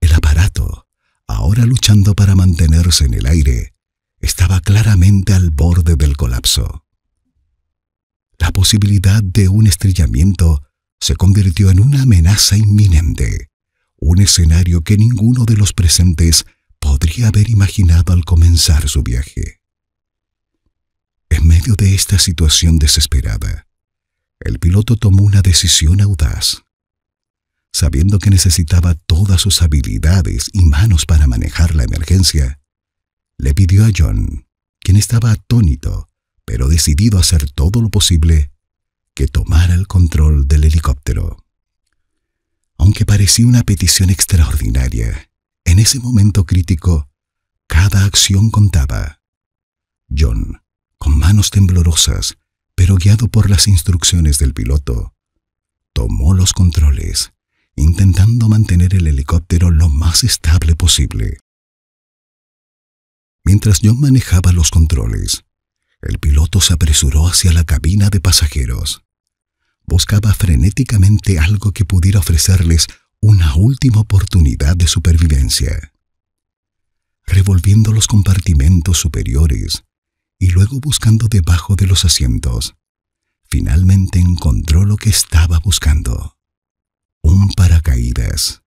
El aparato, ahora luchando para mantenerse en el aire, estaba claramente al borde del colapso la posibilidad de un estrellamiento se convirtió en una amenaza inminente, un escenario que ninguno de los presentes podría haber imaginado al comenzar su viaje. En medio de esta situación desesperada, el piloto tomó una decisión audaz. Sabiendo que necesitaba todas sus habilidades y manos para manejar la emergencia, le pidió a John, quien estaba atónito pero decidido a hacer todo lo posible que tomara el control del helicóptero. Aunque parecía una petición extraordinaria, en ese momento crítico, cada acción contaba. John, con manos temblorosas, pero guiado por las instrucciones del piloto, tomó los controles, intentando mantener el helicóptero lo más estable posible. Mientras John manejaba los controles, el piloto se apresuró hacia la cabina de pasajeros. Buscaba frenéticamente algo que pudiera ofrecerles una última oportunidad de supervivencia. Revolviendo los compartimentos superiores y luego buscando debajo de los asientos, finalmente encontró lo que estaba buscando, un paracaídas.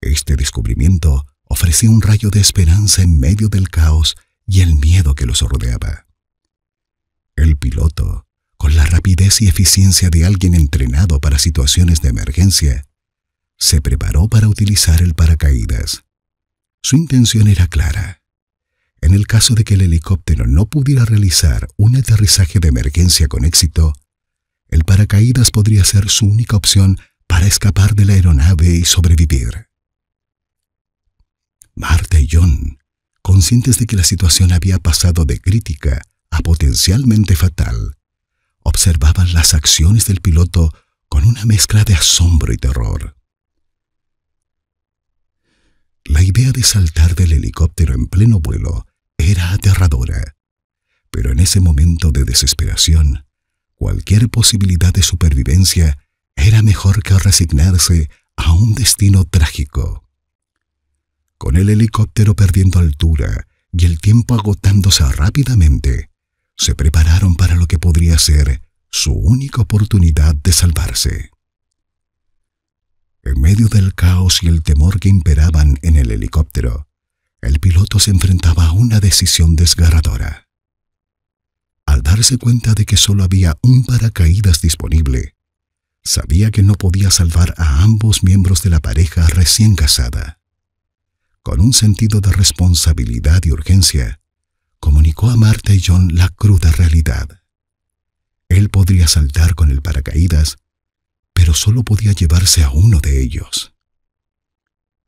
Este descubrimiento ofrecía un rayo de esperanza en medio del caos y el miedo que los rodeaba. El piloto, con la rapidez y eficiencia de alguien entrenado para situaciones de emergencia, se preparó para utilizar el paracaídas. Su intención era clara. En el caso de que el helicóptero no pudiera realizar un aterrizaje de emergencia con éxito, el paracaídas podría ser su única opción para escapar de la aeronave y sobrevivir. Marta y John conscientes de que la situación había pasado de crítica a potencialmente fatal, observaban las acciones del piloto con una mezcla de asombro y terror. La idea de saltar del helicóptero en pleno vuelo era aterradora, pero en ese momento de desesperación, cualquier posibilidad de supervivencia era mejor que resignarse a un destino trágico con el helicóptero perdiendo altura y el tiempo agotándose rápidamente, se prepararon para lo que podría ser su única oportunidad de salvarse. En medio del caos y el temor que imperaban en el helicóptero, el piloto se enfrentaba a una decisión desgarradora. Al darse cuenta de que solo había un paracaídas disponible, sabía que no podía salvar a ambos miembros de la pareja recién casada con un sentido de responsabilidad y urgencia, comunicó a Marta y John la cruda realidad. Él podría saltar con el paracaídas, pero solo podía llevarse a uno de ellos.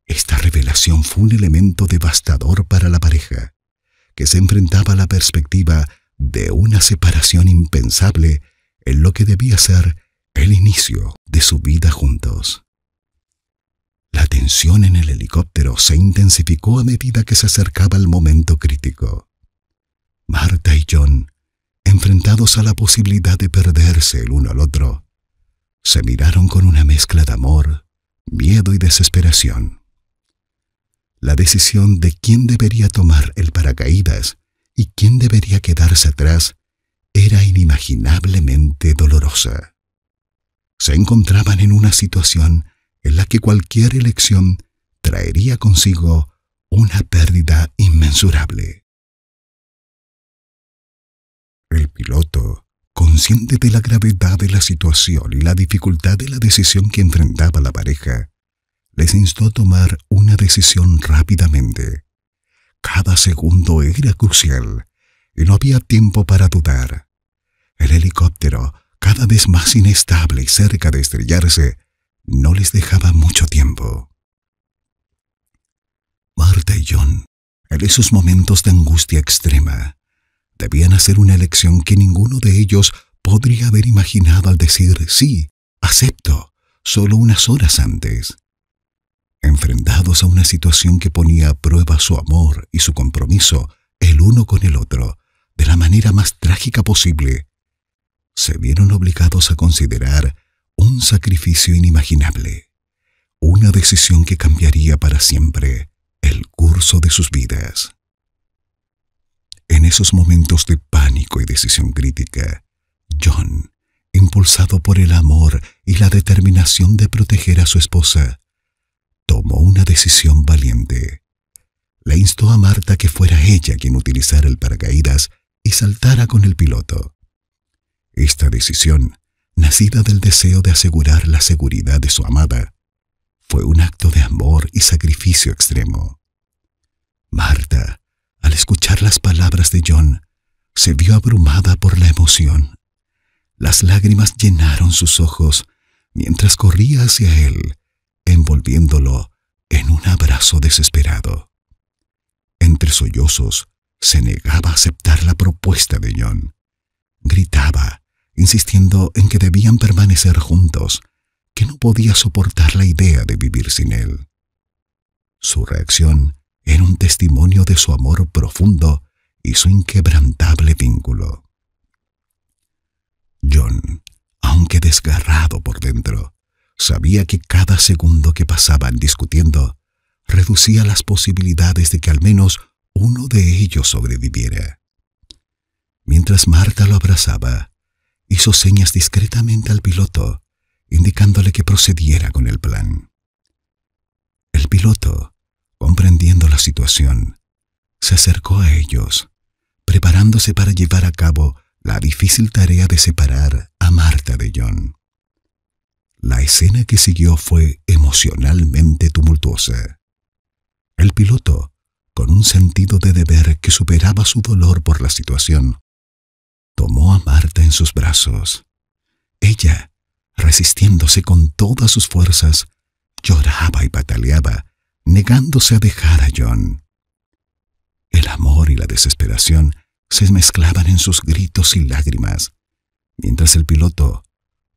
Esta revelación fue un elemento devastador para la pareja, que se enfrentaba a la perspectiva de una separación impensable en lo que debía ser el inicio de su vida juntos. La tensión en el helicóptero se intensificó a medida que se acercaba el momento crítico. Marta y John, enfrentados a la posibilidad de perderse el uno al otro, se miraron con una mezcla de amor, miedo y desesperación. La decisión de quién debería tomar el paracaídas y quién debería quedarse atrás era inimaginablemente dolorosa. Se encontraban en una situación en la que cualquier elección traería consigo una pérdida inmensurable. El piloto, consciente de la gravedad de la situación y la dificultad de la decisión que enfrentaba la pareja, les instó a tomar una decisión rápidamente. Cada segundo era crucial y no había tiempo para dudar. El helicóptero, cada vez más inestable y cerca de estrellarse, no les dejaba mucho tiempo. Marta y John, en esos momentos de angustia extrema, debían hacer una elección que ninguno de ellos podría haber imaginado al decir sí, acepto, solo unas horas antes. Enfrentados a una situación que ponía a prueba su amor y su compromiso el uno con el otro de la manera más trágica posible, se vieron obligados a considerar un sacrificio inimaginable, una decisión que cambiaría para siempre el curso de sus vidas. En esos momentos de pánico y decisión crítica, John, impulsado por el amor y la determinación de proteger a su esposa, tomó una decisión valiente. Le instó a Marta que fuera ella quien utilizara el paracaídas y saltara con el piloto. Esta decisión nacida del deseo de asegurar la seguridad de su amada, fue un acto de amor y sacrificio extremo. Marta, al escuchar las palabras de John, se vio abrumada por la emoción. Las lágrimas llenaron sus ojos mientras corría hacia él, envolviéndolo en un abrazo desesperado. Entre sollozos, se negaba a aceptar la propuesta de John. Gritaba, insistiendo en que debían permanecer juntos, que no podía soportar la idea de vivir sin él. Su reacción era un testimonio de su amor profundo y su inquebrantable vínculo. John, aunque desgarrado por dentro, sabía que cada segundo que pasaban discutiendo reducía las posibilidades de que al menos uno de ellos sobreviviera. Mientras Marta lo abrazaba, hizo señas discretamente al piloto, indicándole que procediera con el plan. El piloto, comprendiendo la situación, se acercó a ellos, preparándose para llevar a cabo la difícil tarea de separar a Marta de John. La escena que siguió fue emocionalmente tumultuosa. El piloto, con un sentido de deber que superaba su dolor por la situación, tomó a Marta en sus brazos. Ella, resistiéndose con todas sus fuerzas, lloraba y bataleaba, negándose a dejar a John. El amor y la desesperación se mezclaban en sus gritos y lágrimas, mientras el piloto,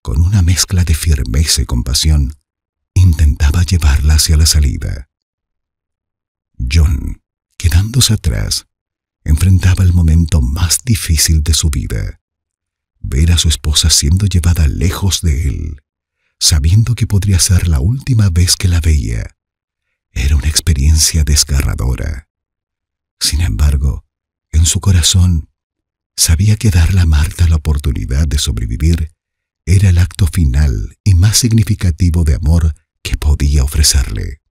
con una mezcla de firmeza y compasión, intentaba llevarla hacia la salida. John, quedándose atrás, enfrentaba el momento más difícil de su vida. Ver a su esposa siendo llevada lejos de él, sabiendo que podría ser la última vez que la veía, era una experiencia desgarradora. Sin embargo, en su corazón, sabía que darle a Marta la oportunidad de sobrevivir era el acto final y más significativo de amor que podía ofrecerle.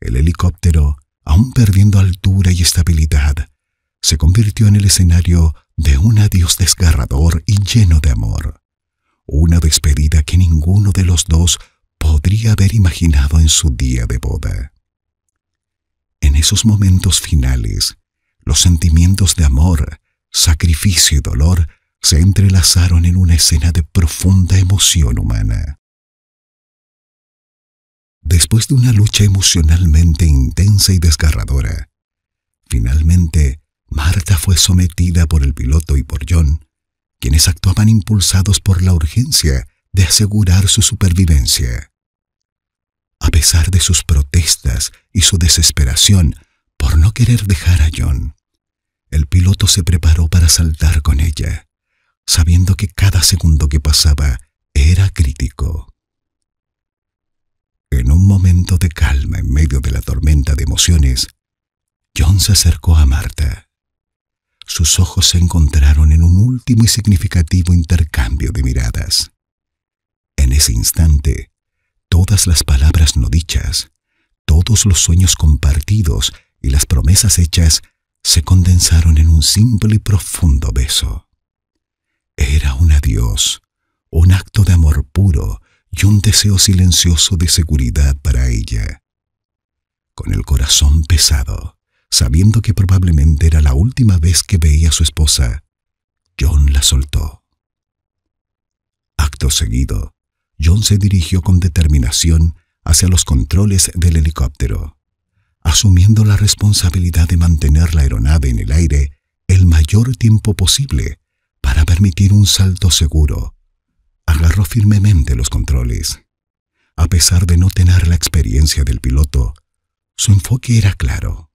El helicóptero aún perdiendo altura y estabilidad, se convirtió en el escenario de un adiós desgarrador y lleno de amor. Una despedida que ninguno de los dos podría haber imaginado en su día de boda. En esos momentos finales, los sentimientos de amor, sacrificio y dolor se entrelazaron en una escena de profunda emoción humana. Después de una lucha emocionalmente intensa y desgarradora, finalmente Marta fue sometida por el piloto y por John, quienes actuaban impulsados por la urgencia de asegurar su supervivencia. A pesar de sus protestas y su desesperación por no querer dejar a John, el piloto se preparó para saltar con ella, sabiendo que cada segundo que pasaba era crítico. En un momento de calma en medio de la tormenta de emociones, John se acercó a Marta. Sus ojos se encontraron en un último y significativo intercambio de miradas. En ese instante, todas las palabras no dichas, todos los sueños compartidos y las promesas hechas se condensaron en un simple y profundo beso. Era un adiós, un acto de amor puro, y un deseo silencioso de seguridad para ella. Con el corazón pesado, sabiendo que probablemente era la última vez que veía a su esposa, John la soltó. Acto seguido, John se dirigió con determinación hacia los controles del helicóptero, asumiendo la responsabilidad de mantener la aeronave en el aire el mayor tiempo posible para permitir un salto seguro agarró firmemente los controles. A pesar de no tener la experiencia del piloto, su enfoque era claro.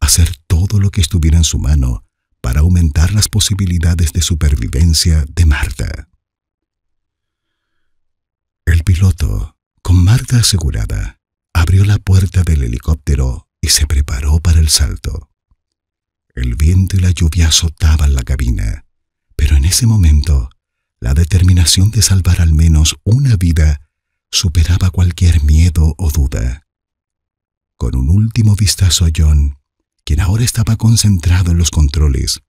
Hacer todo lo que estuviera en su mano para aumentar las posibilidades de supervivencia de Marta. El piloto, con Marta asegurada, abrió la puerta del helicóptero y se preparó para el salto. El viento y la lluvia azotaban la cabina, pero en ese momento la determinación de salvar al menos una vida superaba cualquier miedo o duda. Con un último vistazo a John, quien ahora estaba concentrado en los controles,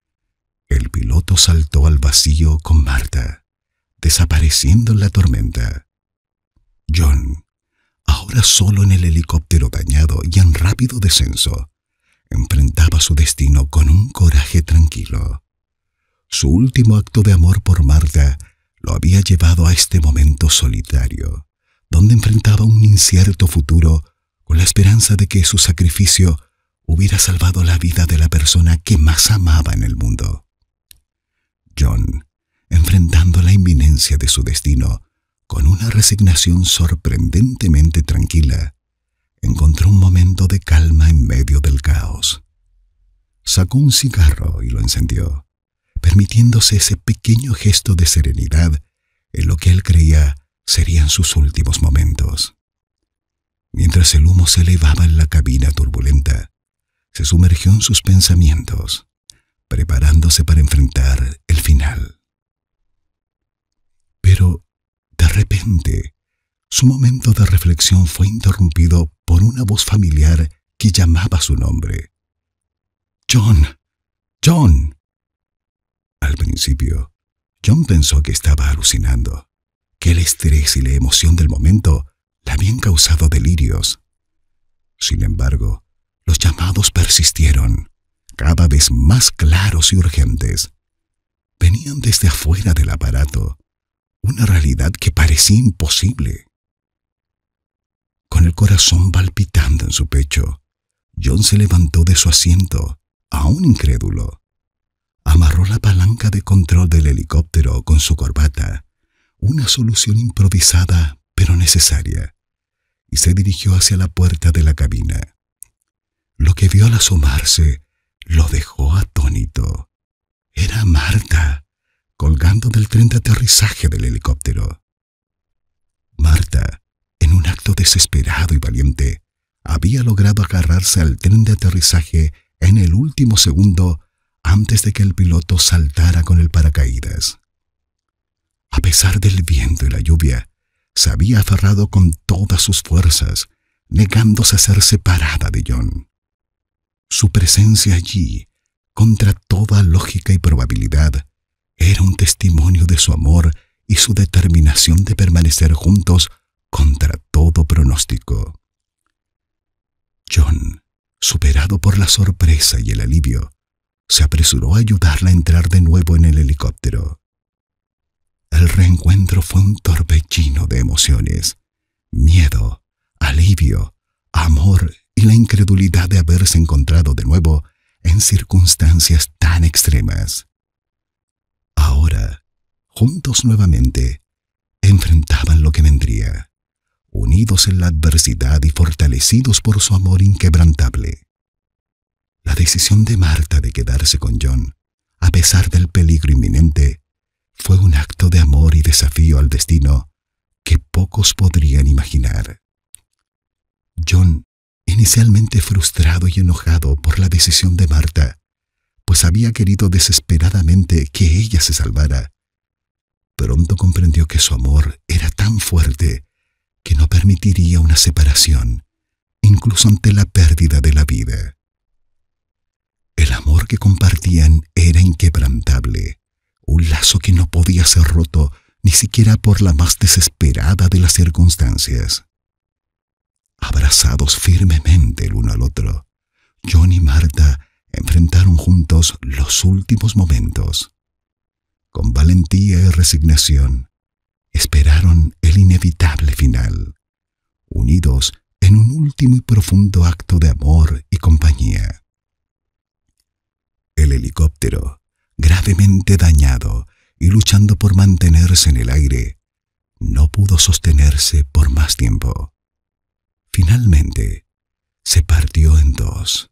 el piloto saltó al vacío con Marta, desapareciendo en la tormenta. John, ahora solo en el helicóptero dañado y en rápido descenso, enfrentaba su destino con un coraje tranquilo. Su último acto de amor por Marta lo había llevado a este momento solitario, donde enfrentaba un incierto futuro con la esperanza de que su sacrificio hubiera salvado la vida de la persona que más amaba en el mundo. John, enfrentando la inminencia de su destino con una resignación sorprendentemente tranquila, encontró un momento de calma en medio del caos. Sacó un cigarro y lo encendió permitiéndose ese pequeño gesto de serenidad en lo que él creía serían sus últimos momentos. Mientras el humo se elevaba en la cabina turbulenta, se sumergió en sus pensamientos, preparándose para enfrentar el final. Pero, de repente, su momento de reflexión fue interrumpido por una voz familiar que llamaba su nombre. John, John. Al principio, John pensó que estaba alucinando, que el estrés y la emoción del momento le habían causado delirios. Sin embargo, los llamados persistieron, cada vez más claros y urgentes. Venían desde afuera del aparato, una realidad que parecía imposible. Con el corazón palpitando en su pecho, John se levantó de su asiento, aún incrédulo amarró la palanca de control del helicóptero con su corbata, una solución improvisada pero necesaria, y se dirigió hacia la puerta de la cabina. Lo que vio al asomarse lo dejó atónito. Era Marta, colgando del tren de aterrizaje del helicóptero. Marta, en un acto desesperado y valiente, había logrado agarrarse al tren de aterrizaje en el último segundo antes de que el piloto saltara con el paracaídas. A pesar del viento y la lluvia, se había aferrado con todas sus fuerzas, negándose a ser separada de John. Su presencia allí, contra toda lógica y probabilidad, era un testimonio de su amor y su determinación de permanecer juntos contra todo pronóstico. John, superado por la sorpresa y el alivio, se apresuró a ayudarla a entrar de nuevo en el helicóptero. El reencuentro fue un torbellino de emociones, miedo, alivio, amor y la incredulidad de haberse encontrado de nuevo en circunstancias tan extremas. Ahora, juntos nuevamente, enfrentaban lo que vendría, unidos en la adversidad y fortalecidos por su amor inquebrantable. La decisión de Marta de quedarse con John, a pesar del peligro inminente, fue un acto de amor y desafío al destino que pocos podrían imaginar. John, inicialmente frustrado y enojado por la decisión de Marta, pues había querido desesperadamente que ella se salvara, pronto comprendió que su amor era tan fuerte que no permitiría una separación, incluso ante la pérdida de la vida. El amor que compartían era inquebrantable, un lazo que no podía ser roto ni siquiera por la más desesperada de las circunstancias. Abrazados firmemente el uno al otro, John y Marta enfrentaron juntos los últimos momentos. Con valentía y resignación, esperaron el inevitable final, unidos en un último y profundo acto de amor y compañía. El helicóptero, gravemente dañado y luchando por mantenerse en el aire, no pudo sostenerse por más tiempo. Finalmente, se partió en dos.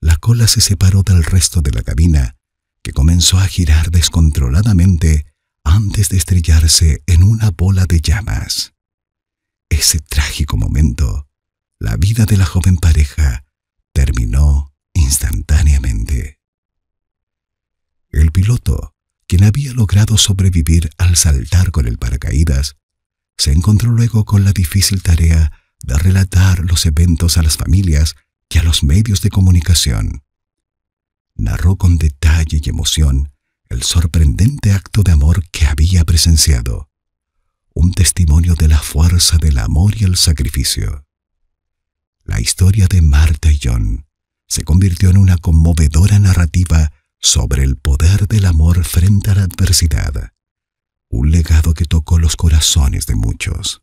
La cola se separó del resto de la cabina, que comenzó a girar descontroladamente antes de estrellarse en una bola de llamas. Ese trágico momento, la vida de la joven pareja terminó instantáneamente. El piloto, quien había logrado sobrevivir al saltar con el paracaídas, se encontró luego con la difícil tarea de relatar los eventos a las familias y a los medios de comunicación. Narró con detalle y emoción el sorprendente acto de amor que había presenciado, un testimonio de la fuerza del amor y el sacrificio. La historia de Marta y John se convirtió en una conmovedora narrativa sobre el poder del amor frente a la adversidad, un legado que tocó los corazones de muchos.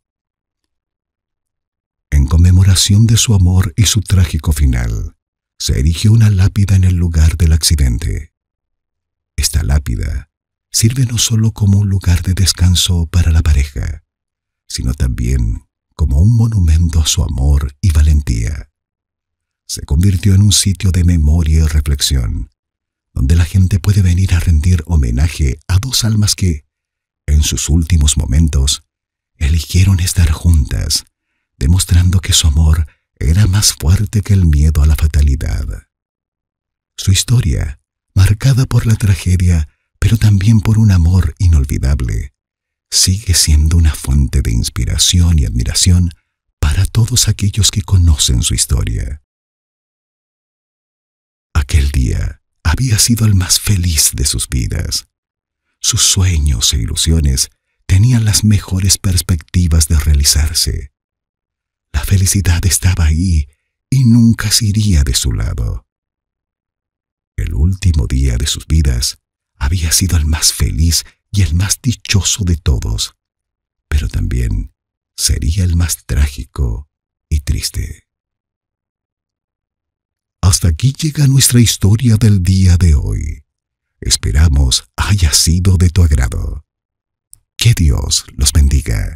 En conmemoración de su amor y su trágico final, se erigió una lápida en el lugar del accidente. Esta lápida sirve no solo como un lugar de descanso para la pareja, sino también como un monumento a su amor y valentía. Se convirtió en un sitio de memoria y reflexión, donde la gente puede venir a rendir homenaje a dos almas que, en sus últimos momentos, eligieron estar juntas, demostrando que su amor era más fuerte que el miedo a la fatalidad. Su historia, marcada por la tragedia, pero también por un amor inolvidable, sigue siendo una fuente de inspiración y admiración para todos aquellos que conocen su historia. Aquel día, había sido el más feliz de sus vidas. Sus sueños e ilusiones tenían las mejores perspectivas de realizarse. La felicidad estaba ahí y nunca se iría de su lado. El último día de sus vidas había sido el más feliz y el más dichoso de todos, pero también sería el más trágico y triste. Hasta aquí llega nuestra historia del día de hoy. Esperamos haya sido de tu agrado. Que Dios los bendiga.